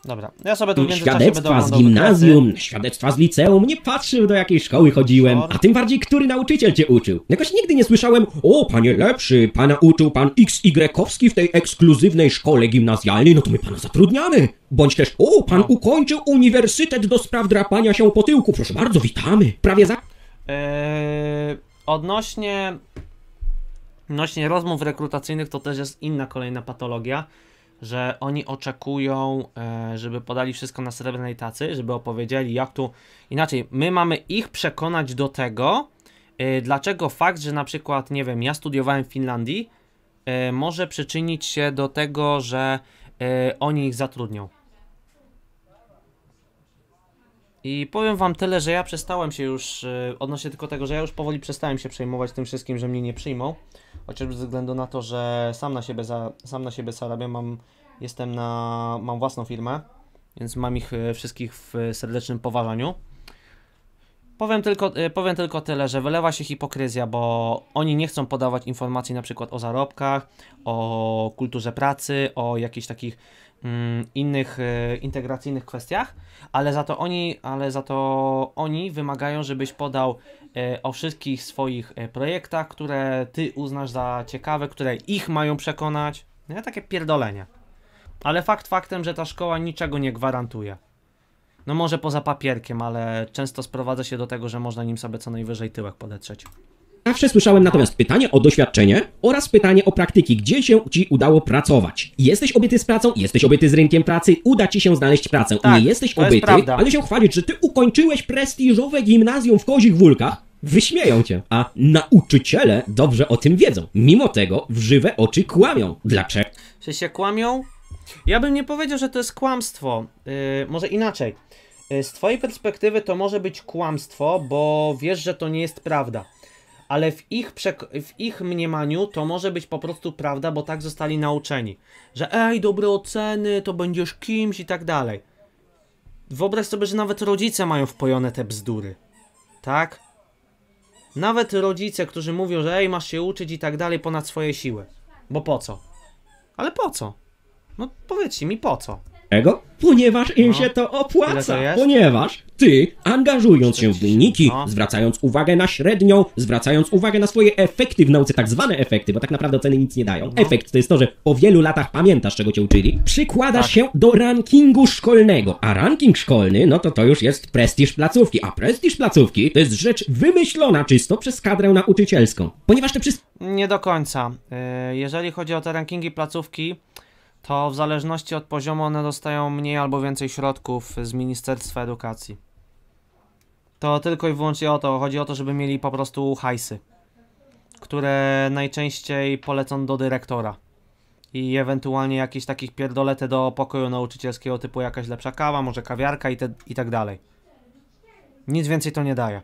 Dobra, ja sobie tu Świadectwa z gimnazjum, świadectwa z liceum, nie patrzył do jakiej szkoły chodziłem, a tym bardziej który nauczyciel cię uczył. Jakoś nigdy nie słyszałem, o panie lepszy, pana uczył pan xy w tej ekskluzywnej szkole gimnazjalnej, no to my pana zatrudniamy. Bądź też, o pan no. ukończył uniwersytet do spraw drapania się po tyłku, proszę bardzo, witamy. Prawie za... Eee, odnośnie... Odnośnie rozmów rekrutacyjnych to też jest inna kolejna patologia że oni oczekują, e, żeby podali wszystko na srebrnej tacy, żeby opowiedzieli jak tu inaczej. My mamy ich przekonać do tego, e, dlaczego fakt, że na przykład, nie wiem, ja studiowałem w Finlandii, e, może przyczynić się do tego, że oni ich zatrudnią. I powiem wam tyle, że ja przestałem się już, e, odnośnie tylko tego, że ja już powoli przestałem się przejmować tym wszystkim, że mnie nie przyjmą. Chociażby ze względu na to, że sam na siebie, za, sam na siebie zarabiam, mam, jestem na, mam własną firmę, więc mam ich e, wszystkich w serdecznym poważaniu. Powiem tylko, e, powiem tylko tyle, że wylewa się hipokryzja, bo oni nie chcą podawać informacji na przykład o zarobkach, o kulturze pracy, o jakichś takich Mm, innych e, integracyjnych kwestiach, ale za to oni, ale za to oni wymagają, żebyś podał e, o wszystkich swoich e, projektach, które ty uznasz za ciekawe, które ich mają przekonać. No takie pierdolenie. Ale fakt faktem, że ta szkoła niczego nie gwarantuje. No może poza papierkiem, ale często sprowadza się do tego, że można nim sobie co najwyżej tyłek podetrzeć. Zawsze słyszałem natomiast pytanie o doświadczenie oraz pytanie o praktyki, gdzie się ci udało pracować. Jesteś obyty z pracą, jesteś obyty z rynkiem pracy, uda ci się znaleźć pracę. Tak, nie jesteś to jest ale się chwalić, że ty ukończyłeś prestiżowe gimnazjum w Kozich Wólkach, Wyśmieją cię. A nauczyciele dobrze o tym wiedzą. Mimo tego w żywe oczy kłamią. Dlaczego? Czy się kłamią? Ja bym nie powiedział, że to jest kłamstwo. Yy, może inaczej. Yy, z twojej perspektywy to może być kłamstwo, bo wiesz, że to nie jest prawda ale w ich, w ich mniemaniu to może być po prostu prawda, bo tak zostali nauczeni, że ej, dobre oceny, to będziesz kimś i tak dalej. Wyobraź sobie, że nawet rodzice mają wpojone te bzdury, tak? Nawet rodzice, którzy mówią, że ej, masz się uczyć i tak dalej ponad swoje siły. Bo po co? Ale po co? No powiedzcie mi, po co? Dlaczego? Ponieważ im no. się to opłaca. To ponieważ ty, angażując się w wyniki, no. zwracając uwagę na średnią, zwracając uwagę na swoje efekty w nauce, tak zwane efekty, bo tak naprawdę oceny nic nie dają. No. Efekt to jest to, że po wielu latach pamiętasz, czego cię uczyli, przykładasz tak. się do rankingu szkolnego. A ranking szkolny, no to to już jest prestiż placówki. A prestiż placówki to jest rzecz wymyślona czysto przez kadrę nauczycielską. Ponieważ te przez Nie do końca. Y, jeżeli chodzi o te rankingi placówki, to w zależności od poziomu one dostają mniej albo więcej środków z Ministerstwa Edukacji. To tylko i wyłącznie o to. Chodzi o to, żeby mieli po prostu hajsy, które najczęściej polecą do dyrektora. I ewentualnie jakieś takich pierdolety do pokoju nauczycielskiego, typu jakaś lepsza kawa, może kawiarka i, te, i tak dalej. Nic więcej to nie daje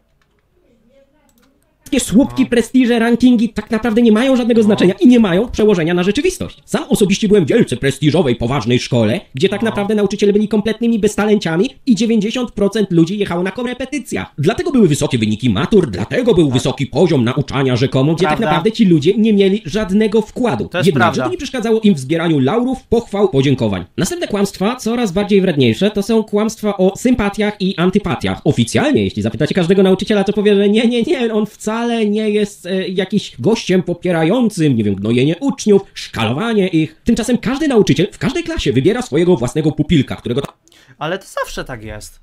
wszystkie słupki, prestiże, rankingi tak naprawdę nie mają żadnego znaczenia i nie mają przełożenia na rzeczywistość. Sam osobiście byłem w wielce prestiżowej, poważnej szkole, gdzie tak naprawdę nauczyciele byli kompletnymi beztalenciami i 90% ludzi jechało na korepetycjach. Dlatego były wysokie wyniki matur, dlatego był wysoki poziom nauczania rzekomo, gdzie tak naprawdę ci ludzie nie mieli żadnego wkładu. To Jednakże prawda. to nie przeszkadzało im w zbieraniu laurów, pochwał, podziękowań. Następne kłamstwa, coraz bardziej wredniejsze, to są kłamstwa o sympatiach i antypatiach. Oficjalnie, jeśli zapytacie każdego nauczyciela, to powie, że nie, nie, nie, on wcale wcale nie jest e, jakiś gościem popierającym, nie wiem, gnojenie uczniów, szkalowanie ich. Tymczasem każdy nauczyciel w każdej klasie wybiera swojego własnego pupilka, którego... Ale to zawsze tak jest.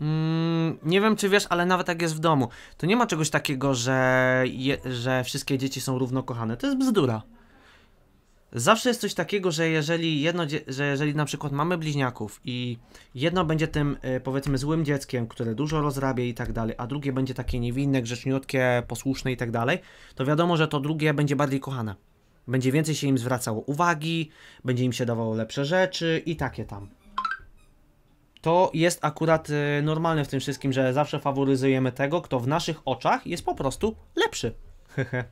Mm, nie wiem, czy wiesz, ale nawet jak jest w domu, to nie ma czegoś takiego, że, je, że wszystkie dzieci są równo kochane. To jest bzdura. Zawsze jest coś takiego, że jeżeli, jedno, że jeżeli na przykład mamy bliźniaków i jedno będzie tym e, powiedzmy złym dzieckiem, które dużo rozrabia i tak dalej, a drugie będzie takie niewinne, grzeczniutkie, posłuszne i tak dalej, to wiadomo, że to drugie będzie bardziej kochane. Będzie więcej się im zwracało uwagi, będzie im się dawało lepsze rzeczy i takie tam. To jest akurat e, normalne w tym wszystkim, że zawsze faworyzujemy tego, kto w naszych oczach jest po prostu lepszy. Hehe. <laughs>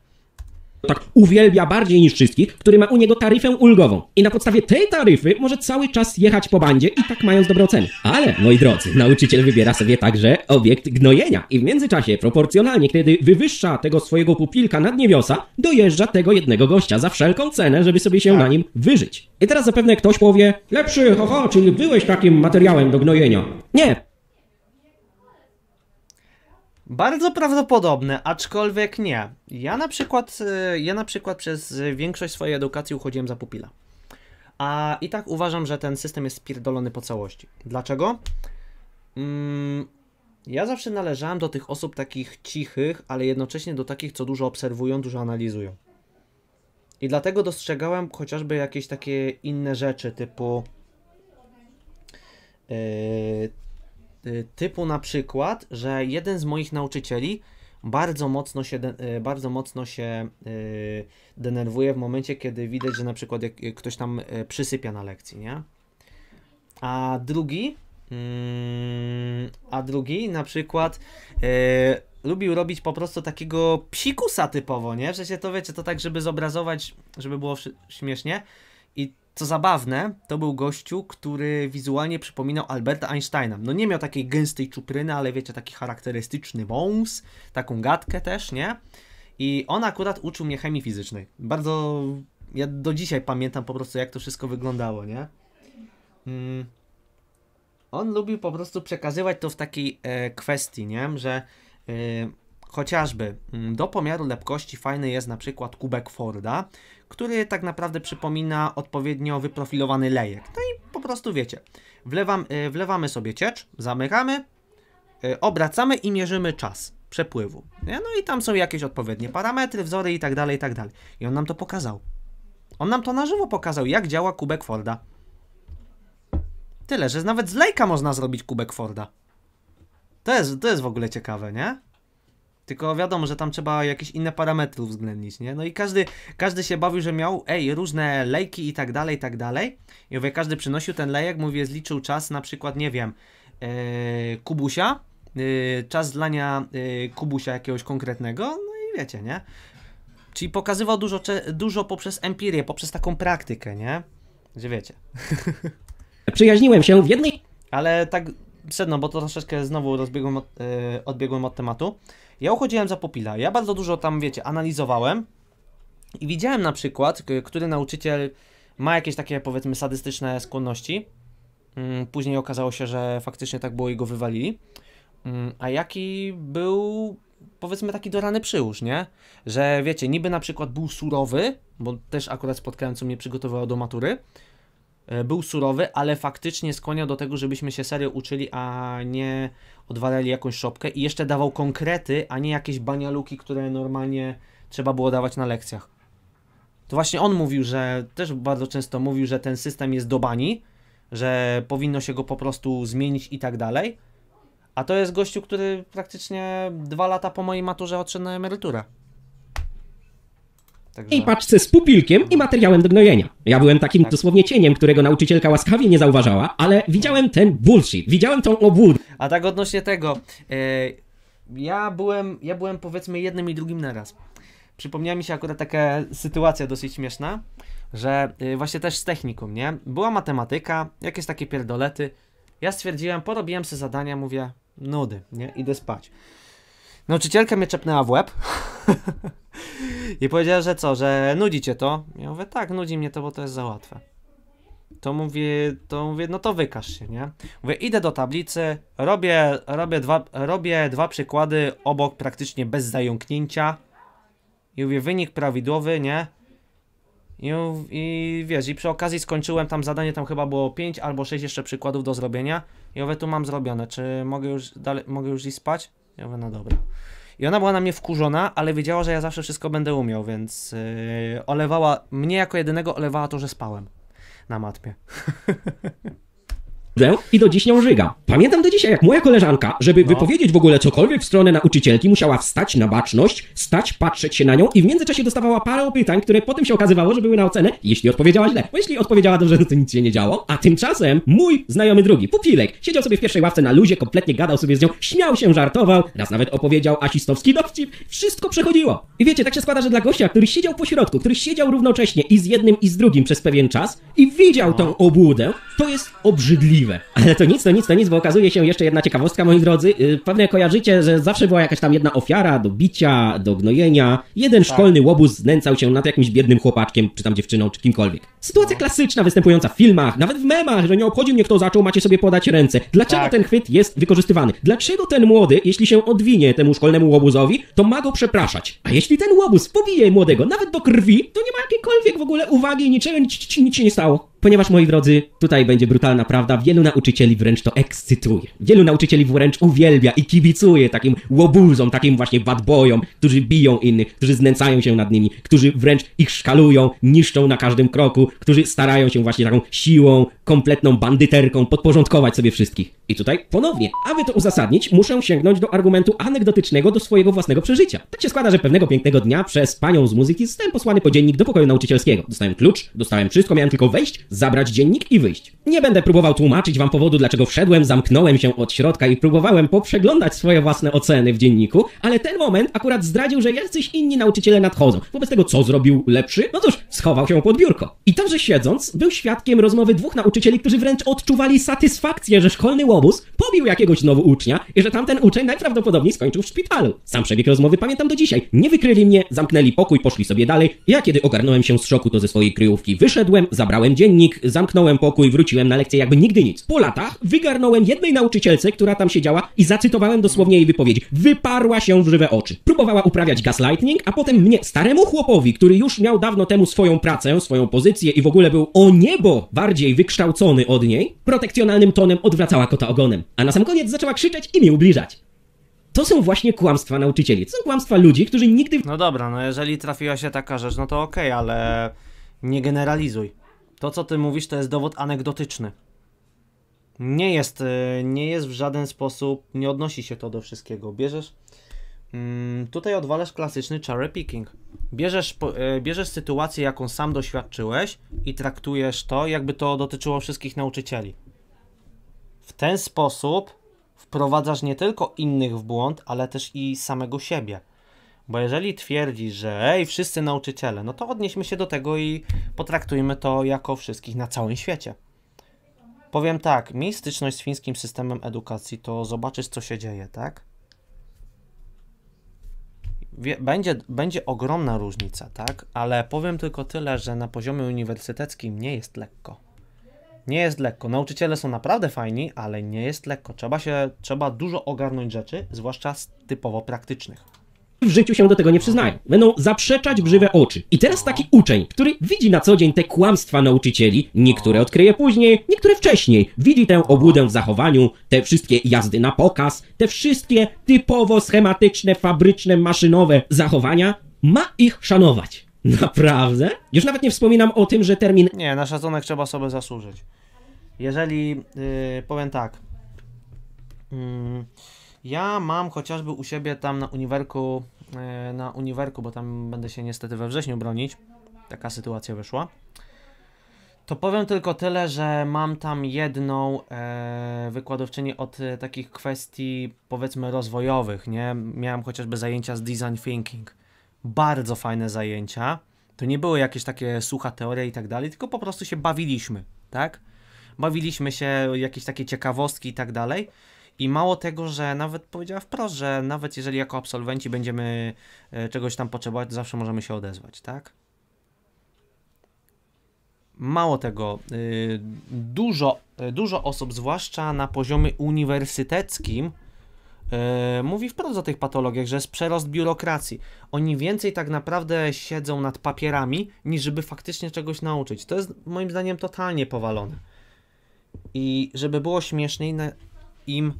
tak uwielbia bardziej niż wszystkich, który ma u niego taryfę ulgową. I na podstawie tej taryfy może cały czas jechać po bandzie i tak mając dobre cenę. Ale, moi drodzy, nauczyciel wybiera sobie także obiekt gnojenia i w międzyczasie proporcjonalnie, kiedy wywyższa tego swojego pupilka nad niebiosa, dojeżdża tego jednego gościa za wszelką cenę, żeby sobie się tak. na nim wyżyć. I teraz zapewne ktoś powie, lepszy, hoho, czyli byłeś takim materiałem do gnojenia. Nie, bardzo prawdopodobne, aczkolwiek nie. Ja na przykład, e, ja na przykład przez większość swojej edukacji uchodziłem za pupila. A i tak uważam, że ten system jest spierdolony po całości. Dlaczego? Mm, ja zawsze należałem do tych osób takich cichych, ale jednocześnie do takich, co dużo obserwują, dużo analizują. I dlatego dostrzegałem chociażby jakieś takie inne rzeczy, typu. Yy, Y, typu na przykład, że jeden z moich nauczycieli bardzo mocno się, y, bardzo mocno się y, denerwuje w momencie, kiedy widać, że na przykład ktoś tam przysypia na lekcji, nie? A drugi, mm, a drugi na przykład lubił robić po prostu takiego psikusa typowo, nie? Że to wiecie, to tak, żeby zobrazować, żeby było śmiesznie. I co zabawne, to był gościu, który wizualnie przypominał Alberta Einsteina. No nie miał takiej gęstej czupryny, ale wiecie, taki charakterystyczny wąs, taką gadkę też, nie? I on akurat uczył mnie chemii fizycznej. Bardzo, ja do dzisiaj pamiętam po prostu, jak to wszystko wyglądało, nie? Mm. On lubił po prostu przekazywać to w takiej e, kwestii, nie? Że... E, Chociażby mm, do pomiaru lepkości fajny jest na przykład kubek Forda, który tak naprawdę przypomina odpowiednio wyprofilowany lejek. No i po prostu wiecie, wlewam, y, wlewamy sobie ciecz, zamykamy, y, obracamy i mierzymy czas przepływu. No i tam są jakieś odpowiednie parametry, wzory i tak dalej, i tak dalej. I on nam to pokazał. On nam to na żywo pokazał, jak działa kubek Forda. Tyle, że nawet z lejka można zrobić kubek Forda. To jest, to jest w ogóle ciekawe, nie? Tylko wiadomo, że tam trzeba jakieś inne parametry uwzględnić, nie? No i każdy, każdy się bawił, że miał, ej, różne lejki i tak dalej, i tak dalej. I mówię, każdy przynosił ten lejek, mówię, zliczył czas, na przykład, nie wiem, e, Kubusia, e, czas zlania e, Kubusia jakiegoś konkretnego, no i wiecie, nie? Czyli pokazywał dużo, dużo poprzez empirię, poprzez taką praktykę, nie? Że wiecie. <laughs> Przyjaźniłem się w jednej... Ale tak, sedno, bo to troszeczkę znowu rozbiegłem od, odbiegłem od tematu. Ja uchodziłem za pupila, ja bardzo dużo tam, wiecie, analizowałem i widziałem na przykład, który nauczyciel ma jakieś takie, powiedzmy, sadystyczne skłonności. Mm, później okazało się, że faktycznie tak było i go wywalili. Mm, a jaki był, powiedzmy, taki dorany przyłóż, nie? Że wiecie, niby na przykład był surowy, bo też akurat spotkałem, co mnie przygotowywało do matury, E, był surowy, ale faktycznie skłaniał do tego, żebyśmy się serio uczyli, a nie odwalali jakąś szopkę i jeszcze dawał konkrety, a nie jakieś banialuki, które normalnie trzeba było dawać na lekcjach. To właśnie on mówił, że też bardzo często mówił, że ten system jest do bani, że powinno się go po prostu zmienić i tak dalej. A to jest gościu, który praktycznie dwa lata po mojej maturze odszedł na emeryturę. Także... I paczce z pupilkiem i materiałem do gnojenia. Ja byłem takim tak. dosłownie cieniem, którego nauczycielka łaskawie nie zauważała, ale widziałem ten bullshit, widziałem tą obłudę. A tak odnośnie tego, e, ja, byłem, ja byłem powiedzmy jednym i drugim naraz. Przypomniała mi się akurat taka sytuacja dosyć śmieszna, że e, właśnie też z technikum, nie? Była matematyka, jakieś takie pierdolety. Ja stwierdziłem, porobiłem sobie zadania, mówię, nudy, nie? Idę spać. Nauczycielka mnie czepnęła w łeb. <laughs> <laughs> I powiedziała, że co, że nudzi cię to? Ja mówię, tak, nudzi mnie to, bo to jest za łatwe. To mówię, to mówię, no to wykaż się, nie? Mówię, idę do tablicy, robię, robię, dwa, robię dwa przykłady obok praktycznie bez zająknięcia. I mówię, wynik prawidłowy, nie? I, I, wiesz, i przy okazji skończyłem tam zadanie, tam chyba było 5 albo 6 jeszcze przykładów do zrobienia. I mówię, tu mam zrobione, czy mogę już, dalej, mogę już iść spać? I mówię, no dobra. I ona była na mnie wkurzona, ale wiedziała, że ja zawsze wszystko będę umiał, więc yy, olewała, mnie jako jedynego olewała to, że spałem na matmie. <laughs> i do dziś nią żyga. Pamiętam do dzisiaj, jak moja koleżanka, żeby no. wypowiedzieć w ogóle cokolwiek w stronę nauczycielki, musiała wstać na baczność, stać, patrzeć się na nią i w międzyczasie dostawała parę pytań, które potem się okazywało, że były na ocenę, jeśli odpowiedziała źle. Bo jeśli odpowiedziała dobrze, to nic się nie działo. A tymczasem mój znajomy drugi, Pupilek, siedział sobie w pierwszej ławce na luzie, kompletnie gadał sobie z nią, śmiał się, żartował, raz nawet opowiedział asistowski dowcip. Wszystko przechodziło. I wiecie, tak się składa, że dla gościa, który siedział po środku, który siedział równocześnie i z jednym i z drugim przez pewien czas i widział tą obłudę, to jest obrzydliwe. Ale to nic, to nic, to nic, bo okazuje się jeszcze jedna ciekawostka, moi drodzy. Y, pewnie kojarzycie, że zawsze była jakaś tam jedna ofiara do bicia, do gnojenia. Jeden tak. szkolny łobuz znęcał się nad jakimś biednym chłopaczkiem, czy tam dziewczyną, czy kimkolwiek. Sytuacja no. klasyczna, występująca w filmach, nawet w memach, że nie obchodzi mnie kto zaczął, macie sobie podać ręce. Dlaczego tak. ten chwyt jest wykorzystywany? Dlaczego ten młody, jeśli się odwinie temu szkolnemu łobuzowi, to ma go przepraszać? A jeśli ten łobuz pobije młodego nawet do krwi, to nie ma jakiejkolwiek w ogóle uwagi, niczego, nic, nic się nie stało. Ponieważ, moi drodzy, tutaj będzie brutalna prawda, wielu nauczycieli wręcz to ekscytuje. Wielu nauczycieli wręcz uwielbia i kibicuje takim łobuzom, takim właśnie bad boyom, którzy biją innych, którzy znęcają się nad nimi, którzy wręcz ich szkalują, niszczą na każdym kroku, którzy starają się właśnie taką siłą, kompletną bandyterką podporządkować sobie wszystkich. I tutaj ponownie, aby to uzasadnić, muszę sięgnąć do argumentu anegdotycznego do swojego własnego przeżycia. Tak się składa, że pewnego pięknego dnia przez panią z muzyki zostałem posłany po dziennik do pokoju nauczycielskiego. Dostałem klucz, dostałem wszystko, miałem tylko wejść, zabrać dziennik i wyjść. Nie będę próbował tłumaczyć wam powodu, dlaczego wszedłem, zamknąłem się od środka i próbowałem poprzeglądać swoje własne oceny w dzienniku, ale ten moment akurat zdradził, że jacyś inni nauczyciele nadchodzą. Wobec tego, co zrobił lepszy? No cóż, schował się pod biurko. I tam, że siedząc, był świadkiem rozmowy dwóch nauczycieli, którzy wręcz odczuwali satysfakcję, że szkolny łobuz pobił jakiegoś nowu ucznia i że tamten uczeń najprawdopodobniej skończył w szpitalu. Sam przebieg rozmowy pamiętam do dzisiaj. Nie wykryli mnie, zamknęli pokój, poszli sobie dalej. Ja, kiedy ogarnąłem się z szoku, to ze swojej kryjówki wyszedłem, zabrałem dziennik dziennik, zamknąłem pokój, wróciłem na lekcję jakby nigdy nic. Po latach wygarnąłem jednej nauczycielce, która tam siedziała i zacytowałem dosłownie jej wypowiedź Wyparła się w żywe oczy. Próbowała uprawiać gaslighting, a potem mnie, staremu chłopowi, który już miał dawno temu swoją pracę, swoją pozycję i w ogóle był o niebo bardziej wykształcony od niej, protekcjonalnym tonem odwracała kota ogonem. A na sam koniec zaczęła krzyczeć i mi ubliżać. To są właśnie kłamstwa nauczycieli. To są kłamstwa ludzi, którzy nigdy... No dobra, no jeżeli trafiła się taka rzecz, no to okej, okay, ale nie generalizuj. To, co ty mówisz, to jest dowód anegdotyczny. Nie jest, e, nie jest w żaden sposób, nie odnosi się to do wszystkiego. Bierzesz, mm, tutaj odwalasz klasyczny cherry picking. Bierzesz, e, bierzesz sytuację, jaką sam doświadczyłeś i traktujesz to, jakby to dotyczyło wszystkich nauczycieli. W ten sposób wprowadzasz nie tylko innych w błąd, ale też i samego siebie. Bo jeżeli twierdzi, że ej, wszyscy nauczyciele, no to odnieśmy się do tego i potraktujmy to jako wszystkich na całym świecie. Powiem tak, miej styczność z fińskim systemem edukacji, to zobaczysz, co się dzieje, tak? Będzie, będzie ogromna różnica, tak? Ale powiem tylko tyle, że na poziomie uniwersyteckim nie jest lekko. Nie jest lekko. Nauczyciele są naprawdę fajni, ale nie jest lekko. Trzeba się, trzeba dużo ogarnąć rzeczy, zwłaszcza typowo praktycznych w życiu się do tego nie przyznają. Będą zaprzeczać w żywe oczy. I teraz taki uczeń, który widzi na co dzień te kłamstwa nauczycieli, niektóre odkryje później, niektóre wcześniej, widzi tę obłudę w zachowaniu, te wszystkie jazdy na pokaz, te wszystkie typowo schematyczne, fabryczne, maszynowe zachowania, ma ich szanować. <laughs> Naprawdę? Już nawet nie wspominam o tym, że termin. Nie, na szacunek trzeba sobie zasłużyć. Jeżeli, yy, powiem tak. Yy ja mam chociażby u siebie tam na uniwerku, e, na uniwerku, bo tam będę się niestety we wrześniu bronić. Taka sytuacja wyszła. To powiem tylko tyle, że mam tam jedną e, wykładowczynię od e, takich kwestii, powiedzmy, rozwojowych, nie? Miałem chociażby zajęcia z design thinking. Bardzo fajne zajęcia. To nie były jakieś takie sucha teorie i tak dalej, tylko po prostu się bawiliśmy, tak? Bawiliśmy się, jakieś takie ciekawostki i tak dalej. I mało tego, że nawet powiedziała wprost, że nawet jeżeli jako absolwenci będziemy e, czegoś tam potrzebować, zawsze możemy się odezwać, tak? Mało tego, e, dużo, e, dużo osób, zwłaszcza na poziomie uniwersyteckim, mówi wprost o tych patologiach, że jest przerost biurokracji. Oni więcej tak naprawdę siedzą nad papierami, niż żeby faktycznie czegoś nauczyć. To jest moim zdaniem totalnie powalone. I żeby było śmieszniej, im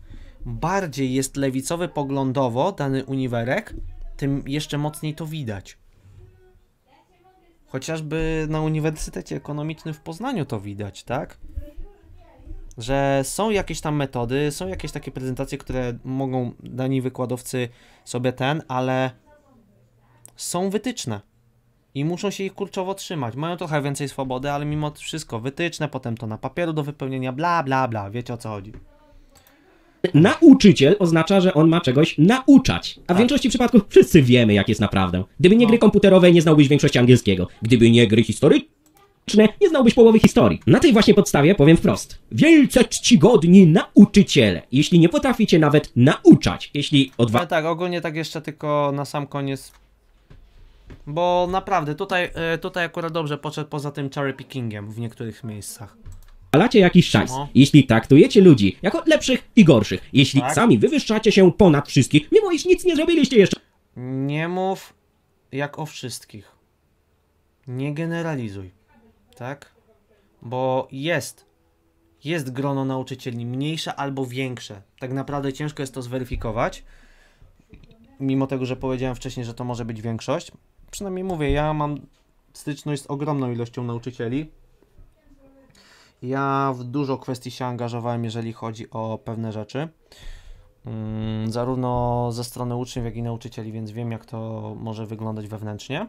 bardziej jest lewicowy poglądowo dany uniwerek, tym jeszcze mocniej to widać. Chociażby na Uniwersytecie Ekonomicznym w Poznaniu to widać, tak? Że są jakieś tam metody, są jakieś takie prezentacje, które mogą dani wykładowcy sobie ten, ale są wytyczne i muszą się ich kurczowo trzymać. Mają trochę więcej swobody, ale mimo wszystko wytyczne, potem to na papieru do wypełnienia, bla, bla, bla. Wiecie o co chodzi. Nauczyciel oznacza, że on ma czegoś nauczać. A w tak. większości przypadków wszyscy wiemy, jak jest naprawdę. Gdyby nie no. gry komputerowe, nie znałbyś większości angielskiego. Gdyby nie gry historyczne, nie znałbyś połowy historii. Na tej właśnie podstawie powiem wprost. Wielce czcigodni nauczyciele, jeśli nie potraficie nawet nauczać, jeśli odwa... Ale tak, ogólnie tak jeszcze tylko na sam koniec bo naprawdę, tutaj, e, tutaj akurat dobrze poszedł poza tym cherry pickingiem w niektórych miejscach. Alacie jakiś szans? No. Jeśli traktujecie ludzi jako lepszych i gorszych. Jeśli Tak. sami wywyższacie się ponad wszystkich, mimo iż nic nie zrobiliście jeszcze. Nie mów jak o wszystkich. Nie generalizuj. Tak? Bo jest. Jest grono nauczycieli, mniejsze albo większe. Tak naprawdę ciężko jest to zweryfikować. Mimo tego, że powiedziałem wcześniej, że to może być większość. Przynajmniej mówię, ja mam styczność z ogromną ilością nauczycieli. Ja w dużo kwestii się angażowałem, jeżeli chodzi o pewne rzeczy. Mm, zarówno ze strony uczniów, jak i nauczycieli, więc wiem, jak to może wyglądać wewnętrznie.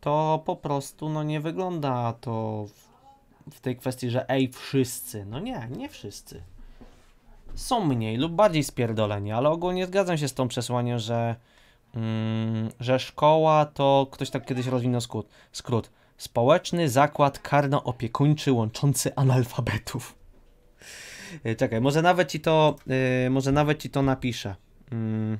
To po prostu no, nie wygląda to w, w tej kwestii, że ej, wszyscy. No nie, nie wszyscy. Są mniej lub bardziej spierdoleni, ale ogólnie zgadzam się z tą przesłaniem, że, mm, że szkoła to ktoś tak kiedyś rozwinął skrót. skrót Społeczny zakład karno-opiekuńczy łączący analfabetów. E, czekaj, może nawet ci to, e, może nawet ci to napiszę. Mm.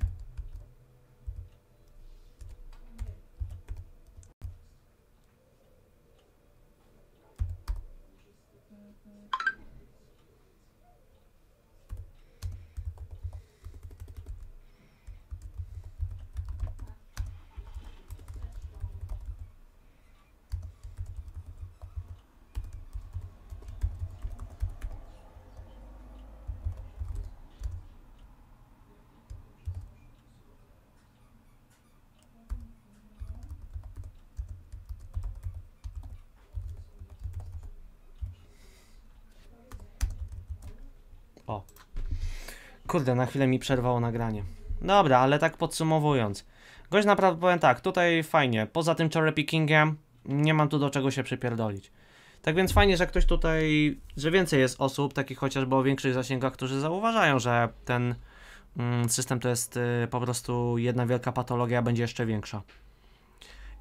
Kurde, na chwilę mi przerwało nagranie. Dobra, ale tak podsumowując. Gość naprawdę powiem tak, tutaj fajnie. Poza tym cherry pickingiem nie mam tu do czego się przypierdolić. Tak więc fajnie, że ktoś tutaj, że więcej jest osób, takich chociażby o większych zasięgach, którzy zauważają, że ten mm, system to jest y, po prostu jedna wielka patologia, będzie jeszcze większa.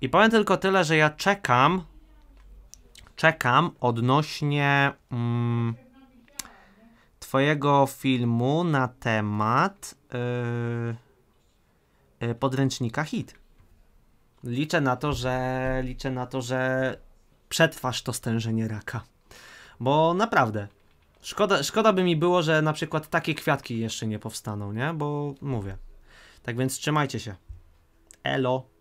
I powiem tylko tyle, że ja czekam, czekam odnośnie... Mm, twojego filmu na temat yy, yy, podręcznika HIT. Liczę na to, że liczę na to, że przetwarz to stężenie raka. Bo naprawdę, szkoda, szkoda by mi było, że na przykład takie kwiatki jeszcze nie powstaną, nie? Bo mówię. Tak więc trzymajcie się. Elo.